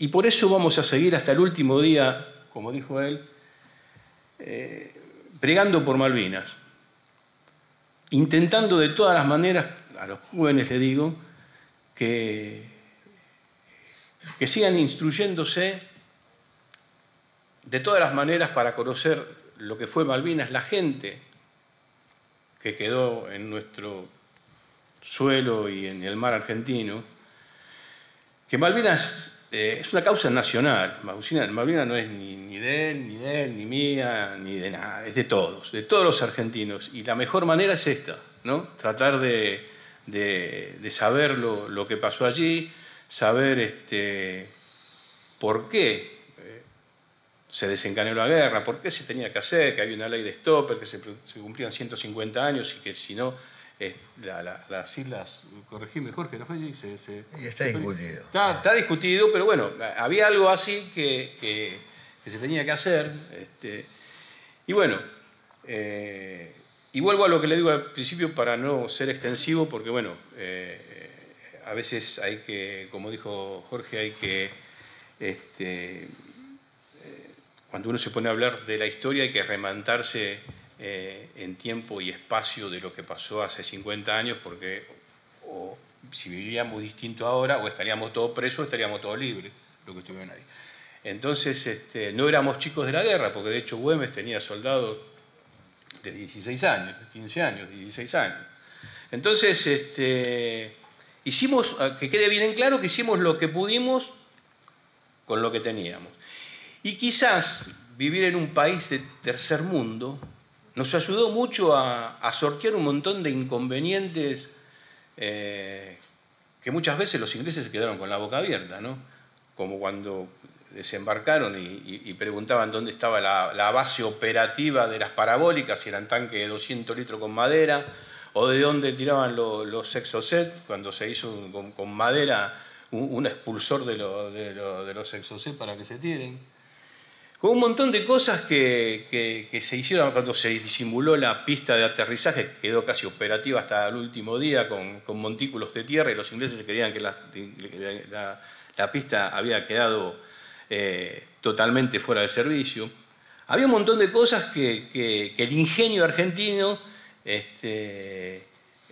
Y por eso vamos a seguir hasta el último día, como dijo él, eh, pregando por Malvinas, intentando de todas las maneras, a los jóvenes le digo, que, que sigan instruyéndose de todas las maneras para conocer lo que fue Malvinas, la gente que quedó en nuestro suelo y en el mar argentino, que Malvinas eh, es una causa nacional. Madurina no es ni, de él, ni de él, ni mía, ni de nada. Es de todos, de todos los argentinos. Y la mejor manera es esta, ¿no? Tratar de, saber lo, que pasó allí, saber este, por qué eh, se desencaneó la guerra, por qué se tenía que hacer, que había una ley de stopper, que se cumplían 150 años y que si no las islas, corregime Jorge, la falla y está discutido. Está, discutido, pero bueno, había algo así que, se tenía que hacer. Este, y bueno, eh, y vuelvo a lo que le digo al principio para no ser extensivo, porque bueno, eh, a veces hay que, como dijo Jorge, hay que, este, eh, cuando uno se pone a hablar de la historia hay que remantarse eh, en tiempo y espacio de lo que pasó hace 50 años, porque o, si vivíamos distinto ahora, o estaríamos todos presos, o estaríamos todos libres, lo que estuvieron ahí. Entonces, este, no éramos chicos de la guerra, porque de hecho Güemes tenía soldados de 16 años, 15 años, 16 años. Entonces, este, hicimos, que quede bien en claro, que hicimos lo que pudimos con lo que teníamos. Y quizás vivir en un país de tercer mundo nos ayudó mucho a, sortear un montón de inconvenientes eh, que muchas veces los ingleses se quedaron con la boca abierta, ¿no? como cuando desembarcaron y, preguntaban dónde estaba la, base operativa de las parabólicas, si eran tanques de 200 litros con madera, o de dónde tiraban los los exocets cuando se hizo con, madera un, expulsor de, los para que se tiren con un montón de cosas que, se hicieron cuando se disimuló la pista de aterrizaje, que quedó casi operativa hasta el último día con, montículos de tierra y los ingleses creían que la, pista había quedado eh, totalmente fuera de servicio. Había un montón de cosas que, el ingenio argentino este,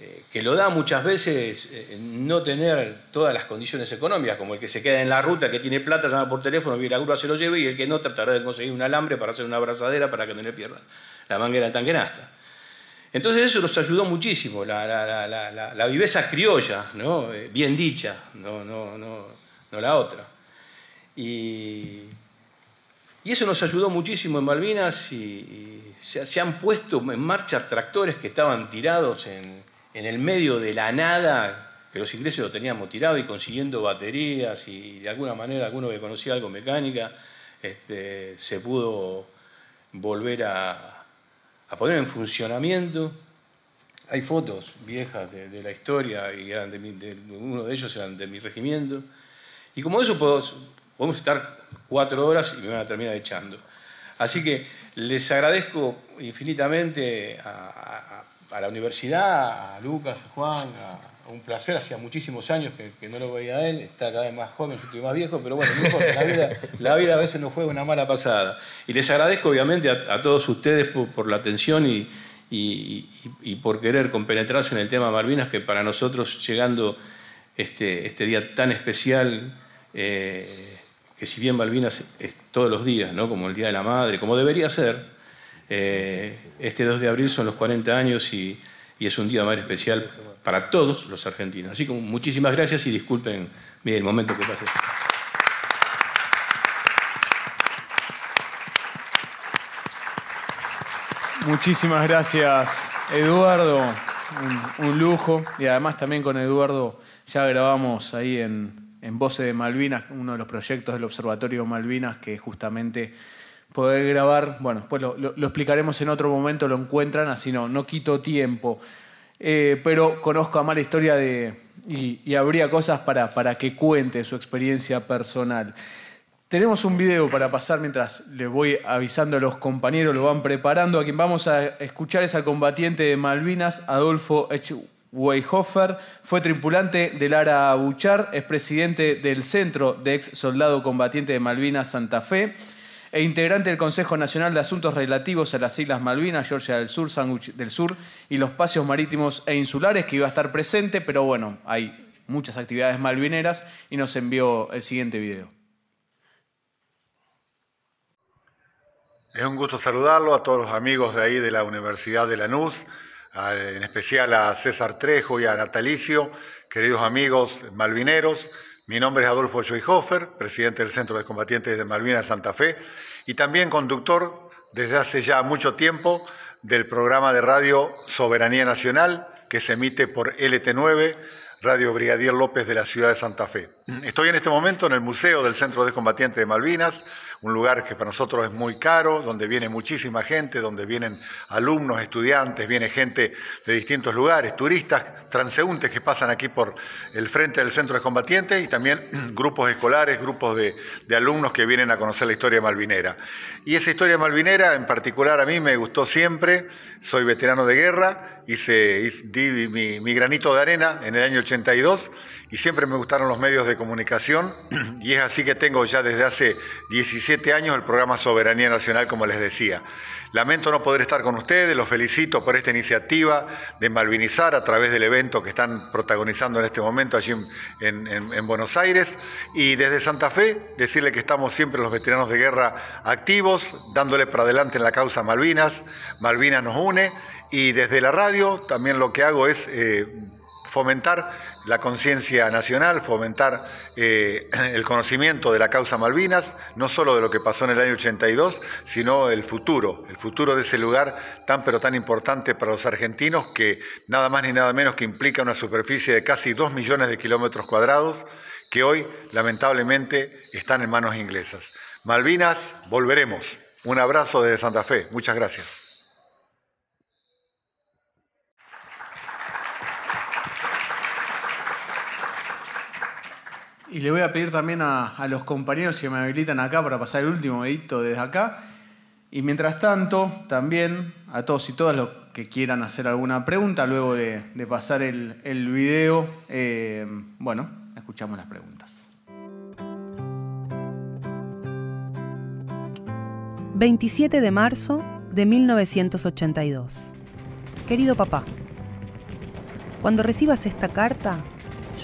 eh, que lo da muchas veces eh, no tener todas las condiciones económicas, como el que se queda en la ruta, que tiene plata, llama por teléfono, y la grúa se lo lleve, y el que no tratará de conseguir un alambre para hacer una abrazadera para que no le pierda la manguera que tanquenasta. Entonces eso nos ayudó muchísimo, la, la, la, viveza criolla, ¿no? Eh, bien dicha, no, no, no la otra. Y, eso nos ayudó muchísimo en Malvinas y, se, se, han puesto en marcha tractores que estaban tirados en, en el medio de la nada, que los ingleses lo teníamos tirado y consiguiendo baterías y de alguna manera alguno que conocía algo mecánica, este, se pudo volver a, poner en funcionamiento. Hay fotos viejas de, la historia y eran de uno de ellos eran de mi regimiento. Y como eso podemos, estar cuatro horas y me van a terminar echando. Así que les agradezco infinitamente a a la universidad, a Lucas, a Juan, a, un placer, hacía muchísimos años que, no lo veía a él, está cada vez más joven, yo estoy más viejo, pero bueno, la, vida, la vida, a veces nos juega una mala pasada. Y les agradezco obviamente a, todos ustedes por, la atención y, por querer compenetrarse en el tema Malvinas, que para nosotros llegando este, este día tan especial, eh, que si bien Malvinas es todos los días, ¿no? como el Día de la Madre, como debería ser, eh, este 2 de abril son los 40 años y, es un día más especial para todos los argentinos. Así que muchísimas gracias y disculpen el momento que pase. Muchísimas gracias, Eduardo. Un, lujo. Y además también con Eduardo ya grabamos ahí en, en de Malvinas, uno de los proyectos del Observatorio Malvinas que justamente poder grabar. Bueno, pues lo, explicaremos en otro momento, lo encuentran, así no, no quito tiempo. Eh, pero conozco a mala historia de, y, habría cosas para, para que cuente su experiencia personal. Tenemos un video para pasar mientras le voy avisando a los compañeros, lo van preparando. A quien vamos a escuchar es al combatiente de Malvinas, Adolfo H. Fue tripulante del Ara Abuchar, es presidente del Centro de Ex Soldado Combatiente de Malvinas Santa Fe e integrante del Consejo Nacional de Asuntos Relativos a las Islas Malvinas, Georgia del Sur, Sandwich del Sur y los Paseos Marítimos e Insulares, que iba a estar presente, pero bueno, hay muchas actividades malvineras y nos envió el siguiente video. Es un gusto saludarlo a todos los amigos de ahí de la Universidad de Lanús, en especial a César Trejo y a Natalicio, queridos amigos malvineros. Mi nombre es Adolfo Joyhofer, presidente del Centro de Combatientes de Malvinas Santa Fe y también conductor desde hace ya mucho tiempo del programa de radio Soberanía Nacional que se emite por LT9, Radio Brigadier López de la ciudad de Santa Fe. Estoy en este momento en el Museo del Centro de Combatientes de Malvinas, un lugar que para nosotros es muy caro, donde viene muchísima gente, donde vienen alumnos, estudiantes, viene gente de distintos lugares, turistas, transeúntes que pasan aquí por el frente del centro de combatientes y también grupos escolares, grupos de, alumnos que vienen a conocer la historia malvinera. Y esa historia malvinera en particular a mí me gustó siempre, soy veterano de guerra, hice, di mi, mi granito de arena en el año 82 y siempre me gustaron los medios de comunicación y es así que tengo ya desde hace 17 años el programa Soberanía Nacional, como les decía. Lamento no poder estar con ustedes, los felicito por esta iniciativa de Malvinizar a través del evento que están protagonizando en este momento allí en, Buenos Aires y desde Santa Fe decirle que estamos siempre los veteranos de guerra activos, dándole para adelante en la causa Malvinas, Malvinas nos une y desde la radio también lo que hago es... Eh, fomentar la conciencia nacional, fomentar eh, el conocimiento de la causa Malvinas, no solo de lo que pasó en el año 82, sino el futuro, el futuro de ese lugar tan pero tan importante para los argentinos que nada más ni nada menos que implica una superficie de casi 2 millones de kilómetros cuadrados que hoy lamentablemente están en manos inglesas. Malvinas, volveremos. Un abrazo desde Santa Fe. Muchas gracias. Y le voy a pedir también a, los compañeros que me habilitan acá para pasar el último edito desde acá. Y mientras tanto, también a todos y todas los que quieran hacer alguna pregunta, luego de, pasar el, el video, eh, bueno, escuchamos las preguntas. 27 de marzo de 1982. Querido papá, cuando recibas esta carta,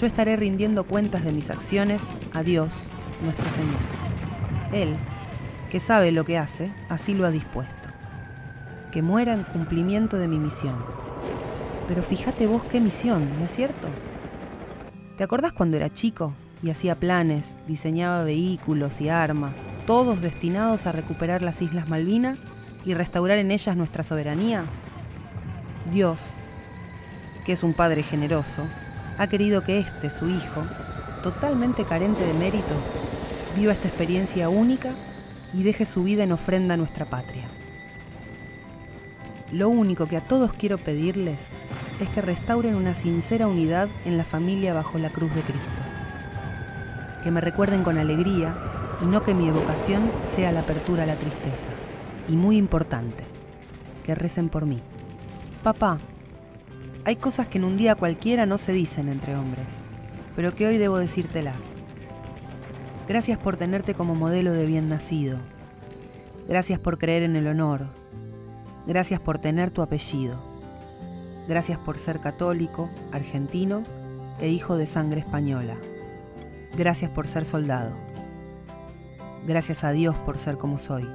yo estaré rindiendo cuentas de mis acciones a Dios, nuestro Señor. Él, que sabe lo que hace, así lo ha dispuesto. Que muera en cumplimiento de mi misión. Pero fíjate vos qué misión, ¿no es cierto? ¿Te acordás cuando era chico y hacía planes, diseñaba vehículos y armas, todos destinados a recuperar las Islas Malvinas y restaurar en ellas nuestra soberanía? Dios, que es un Padre generoso, ha querido que este, su hijo, totalmente carente de méritos, viva esta experiencia única y deje su vida en ofrenda a nuestra patria. Lo único que a todos quiero pedirles es que restauren una sincera unidad en la familia bajo la cruz de Cristo. Que me recuerden con alegría y no que mi evocación sea la apertura a la tristeza. Y muy importante, que recen por mí. Papá, hay cosas que en un día cualquiera no se dicen entre hombres, pero que hoy debo decírtelas. Gracias por tenerte como modelo de bien nacido. Gracias por creer en el honor. Gracias por tener tu apellido. Gracias por ser católico, argentino e hijo de sangre española. Gracias por ser soldado. Gracias a Dios por ser como soy,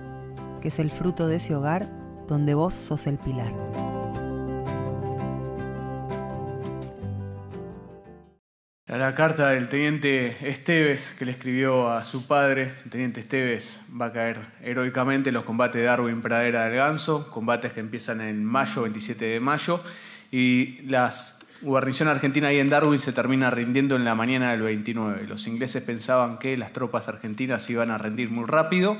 que es el fruto de ese hogar donde vos sos el pilar. la carta del teniente Esteves que le escribió a su padre. El teniente Esteves va a caer heroicamente en los combates de Darwin Pradera del Ganso, combates que empiezan en mayo, 27 de mayo, y la guarnición argentina ahí en Darwin se termina rindiendo en la mañana del 29. Los ingleses pensaban que las tropas argentinas iban a rendir muy rápido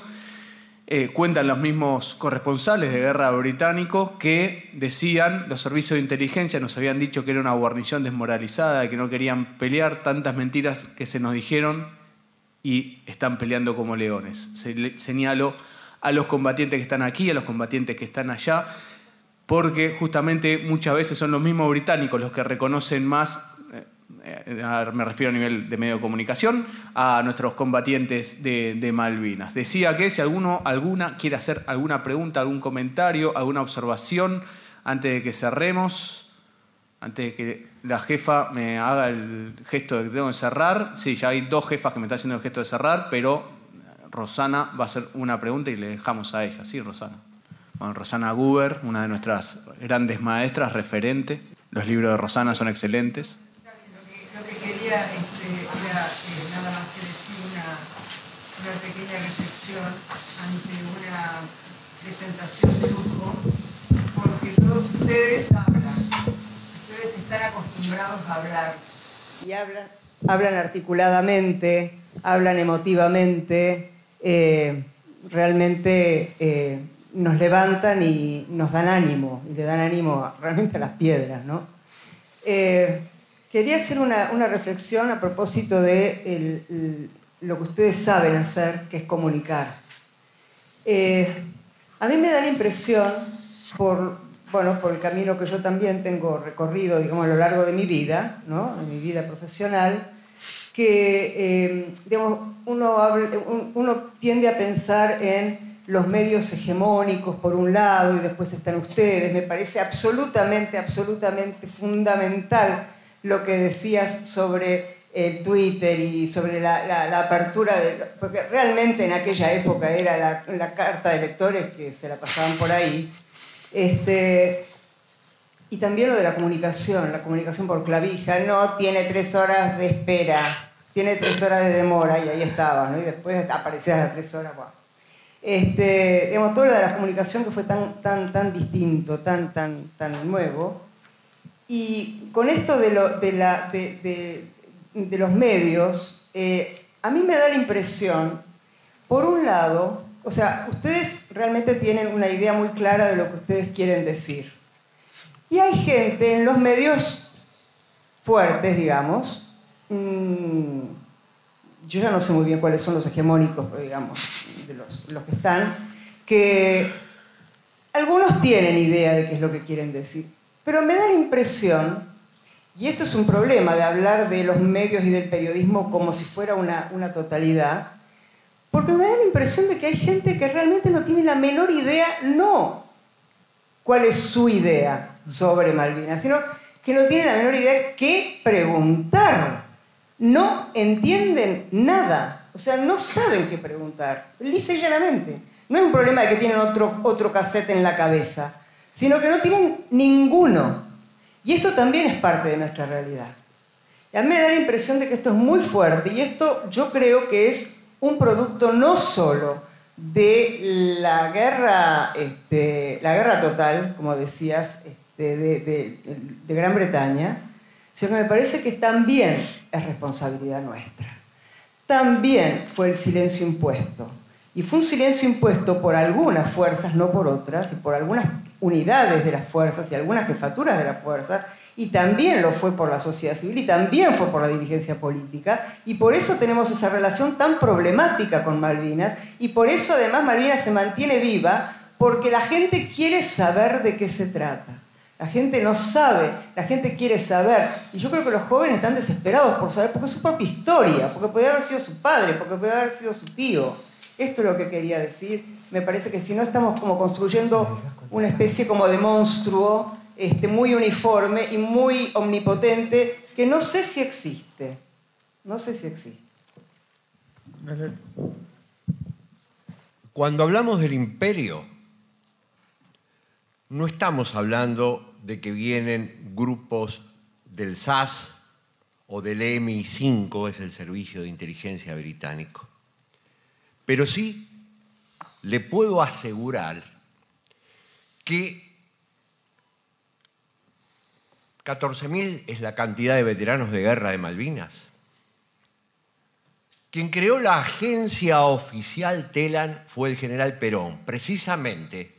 eh, cuentan los mismos corresponsales de guerra británicos que decían, los servicios de inteligencia nos habían dicho que era una guarnición desmoralizada, que no querían pelear, tantas mentiras que se nos dijeron y están peleando como leones. Se señalo a los combatientes que están aquí, a los combatientes que están allá, porque justamente muchas veces son los mismos británicos los que reconocen más eh, me refiero a nivel de medio de comunicación, a nuestros combatientes de, Malvinas. Decía que si alguno, alguna quiere hacer alguna pregunta, algún comentario, alguna observación, antes de que cerremos, antes de que la jefa me haga el gesto de que tengo que cerrar, sí, ya hay dos jefas que me están haciendo el gesto de cerrar, pero eh, Rosana va a hacer una pregunta y le dejamos a ella, ¿sí, Rosana? Rosana Guber, una de nuestras grandes maestras, referente. Los libros de Rosana son excelentes este, era, eh, nada más que decir una, pequeña reflexión ante una presentación de lujo, porque todos ustedes hablan, ustedes están acostumbrados a hablar. Y hablan, hablan articuladamente, hablan emotivamente, eh, realmente eh, nos levantan y nos dan ánimo, y le dan ánimo realmente a las piedras, ¿no? Quería hacer una, reflexión a propósito de lo que ustedes saben hacer, que es comunicar. Eh, a mí me da la impresión, por, bueno, por el camino que yo también tengo recorrido, digamos, a lo largo de mi vida, de mi vida profesional, que eh, uno, uno tiende a pensar en los medios hegemónicos por un lado y después están ustedes. Me parece absolutamente, absolutamente fundamental lo que decías sobre el Twitter y sobre la, apertura, de, porque realmente en aquella época era la, carta de lectores que se la pasaban por ahí, este, y también lo de la comunicación, la comunicación por clavija, no tiene tres horas de espera, tiene tres horas de demora y ahí estaba ¿no? y después aparecías a las tres horas. Este, todo lo de la comunicación que fue tan, tan, tan distinto, tan, tan, tan nuevo, y con esto de, los medios, eh, a mí me da la impresión, por un lado, o sea, ustedes realmente tienen una idea muy clara de lo que ustedes quieren decir. Y hay gente en los medios fuertes, digamos, mm, yo ya no sé muy bien cuáles son los hegemónicos, pues, digamos, de los que están, que algunos tienen idea de qué es lo que quieren decir, pero me da la impresión, y esto es un problema de hablar de los medios y del periodismo como si fuera una, totalidad, porque me da la impresión de que hay gente que realmente no tiene la menor idea, no cuál es su idea sobre Malvinas, sino que no tiene la menor idea qué preguntar. No entienden nada, o sea, no saben qué preguntar, dice la llanamente. No es un problema de que tienen otro, otro cassette en la cabeza sino que no tienen ninguno. Y esto también es parte de nuestra realidad. Y a mí me da la impresión de que esto es muy fuerte y esto yo creo que es un producto no solo de la guerra, este, la guerra total, como decías, este, de, de Gran Bretaña, sino que me parece que también es responsabilidad nuestra. También fue el silencio impuesto. Y fue un silencio impuesto por algunas fuerzas, no por otras, y por algunas unidades de las fuerzas y algunas jefaturas de las fuerzas, y también lo fue por la sociedad civil y también fue por la dirigencia política, y por eso tenemos esa relación tan problemática con Malvinas, y por eso además Malvinas se mantiene viva, porque la gente quiere saber de qué se trata. La gente no sabe, la gente quiere saber. Y yo creo que los jóvenes están desesperados por saber, porque es su propia historia, porque puede haber sido su padre, porque puede haber sido su tío. Esto es lo que quería decir. Me parece que si no estamos como construyendo una especie como de monstruo este, muy uniforme y muy omnipotente que no sé si existe. No sé si existe. Cuando hablamos del imperio, no estamos hablando de que vienen grupos del SAS o del MI5, es el Servicio de Inteligencia Británico, pero sí le puedo asegurar que 14.000 es la cantidad de veteranos de guerra de Malvinas. Quien creó la agencia oficial TELAN fue el general Perón, precisamente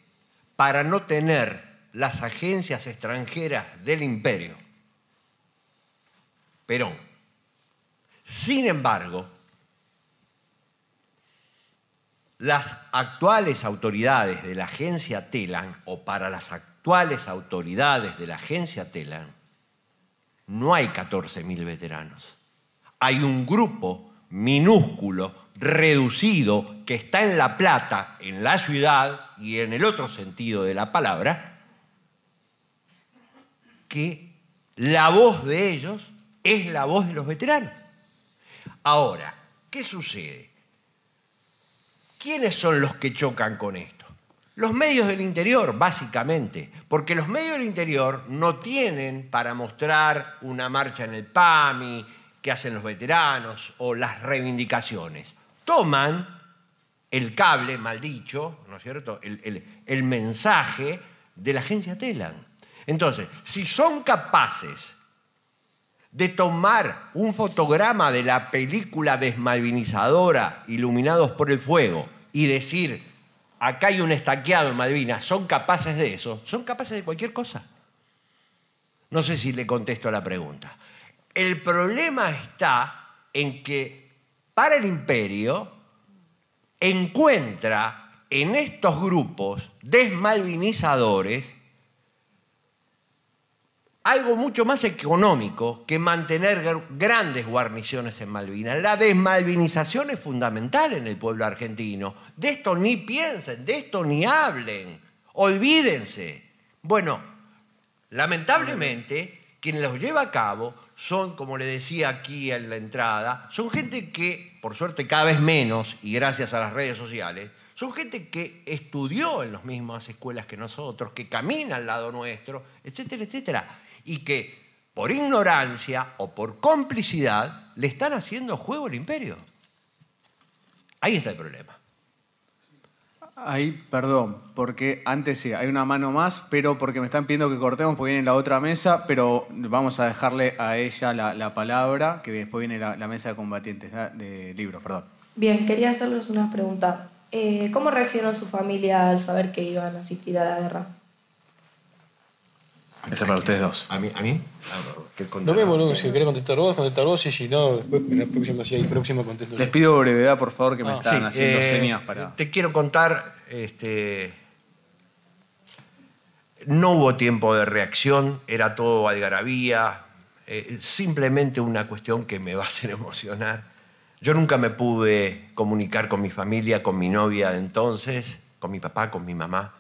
para no tener las agencias extranjeras del imperio. Perón. Sin embargo, las actuales autoridades de la agencia TELAN o para las actuales autoridades de la agencia TELAN, no hay 14.000 veteranos. Hay un grupo minúsculo, reducido, que está en La Plata, en la ciudad y en el otro sentido de la palabra, que la voz de ellos es la voz de los veteranos. Ahora, ¿qué sucede? ¿Quiénes son los que chocan con esto? Los medios del interior, básicamente, porque los medios del interior no tienen para mostrar una marcha en el PAMI, que hacen los veteranos o las reivindicaciones. Toman el cable, mal dicho, ¿no es cierto?, el, el mensaje de la agencia Telan. Entonces, si son capaces de tomar un fotograma de la película desmalvinizadora Iluminados por el Fuego y decir, acá hay un estaqueado en Malvinas, son capaces de eso, son capaces de cualquier cosa. No sé si le contesto a la pregunta. El problema está en que para el imperio encuentra en estos grupos desmalvinizadores algo mucho más económico que mantener grandes guarniciones en Malvinas. La desmalvinización es fundamental en el pueblo argentino. De esto ni piensen, de esto ni hablen, olvídense. Bueno, lamentablemente, quienes los lleva a cabo son, como le decía aquí en la entrada, son gente que, por suerte cada vez menos, y gracias a las redes sociales, son gente que estudió en las mismas escuelas que nosotros, que camina al lado nuestro, etcétera, etcétera y que por ignorancia o por complicidad le están haciendo juego al imperio. Ahí está el problema. Ahí, perdón, porque antes sí, hay una mano más, pero porque me están pidiendo que cortemos porque viene la otra mesa, pero vamos a dejarle a ella la, palabra, que después viene la, mesa de combatientes, de libros, perdón. Bien, quería hacerles una pregunta. Eh, ¿Cómo reaccionó su familia al saber que iban a asistir a la guerra? Esa para ustedes dos. ¿A mí? ¿A mí? Ah, no me si querés contestar vos, contestar vos, y si no, después la próxima, si hay próxima, contesto Les pido brevedad, por favor, que me ah. están haciendo eh, señas para... Te quiero contar, este... No hubo tiempo de reacción, era todo algarabía, eh, simplemente una cuestión que me va a hacer emocionar. Yo nunca me pude comunicar con mi familia, con mi novia de entonces, con mi papá, con mi mamá.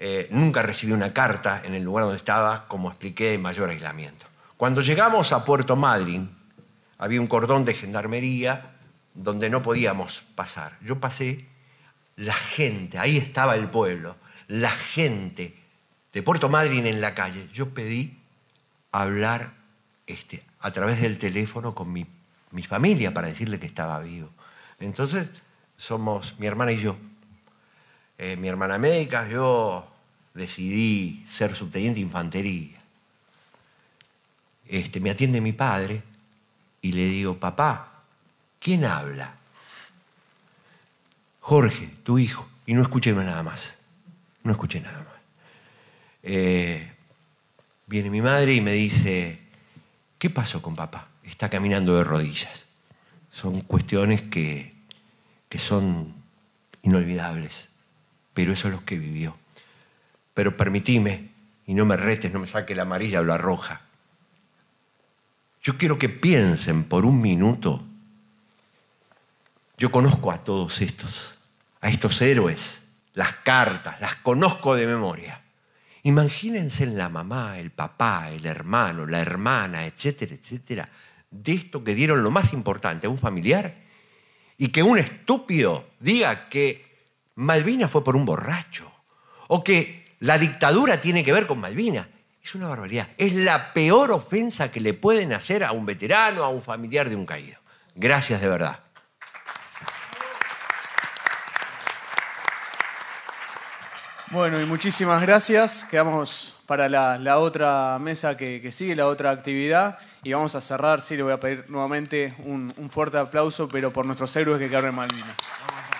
Eh, nunca recibí una carta en el lugar donde estaba, como expliqué, en mayor aislamiento. Cuando llegamos a Puerto Madryn, había un cordón de gendarmería donde no podíamos pasar. Yo pasé, la gente, ahí estaba el pueblo, la gente de Puerto Madryn en la calle. Yo pedí hablar este, a través del teléfono con mi, familia para decirle que estaba vivo. Entonces, somos mi hermana y yo. Eh, mi hermana médica, yo, decidí ser subteniente de infantería. Este, me atiende mi padre y le digo, papá, ¿quién habla? Jorge, tu hijo. Y no escuché nada más. No escuché nada más. Eh, viene mi madre y me dice, ¿qué pasó con papá? Está caminando de rodillas. Son cuestiones que, que son inolvidables, pero eso es lo que vivió pero permitime y no me retes, no me saque la amarilla o la roja. Yo quiero que piensen por un minuto. Yo conozco a todos estos, a estos héroes, las cartas, las conozco de memoria. Imagínense en la mamá, el papá, el hermano, la hermana, etcétera, etcétera, de esto que dieron lo más importante a un familiar y que un estúpido diga que Malvina fue por un borracho o que la dictadura tiene que ver con Malvina. Es una barbaridad. Es la peor ofensa que le pueden hacer a un veterano, a un familiar de un caído. Gracias de verdad. Bueno, y muchísimas gracias. Quedamos para la, otra mesa que, sigue, la otra actividad. Y vamos a cerrar, sí, le voy a pedir nuevamente un, fuerte aplauso, pero por nuestros héroes que quedaron en Malvinas.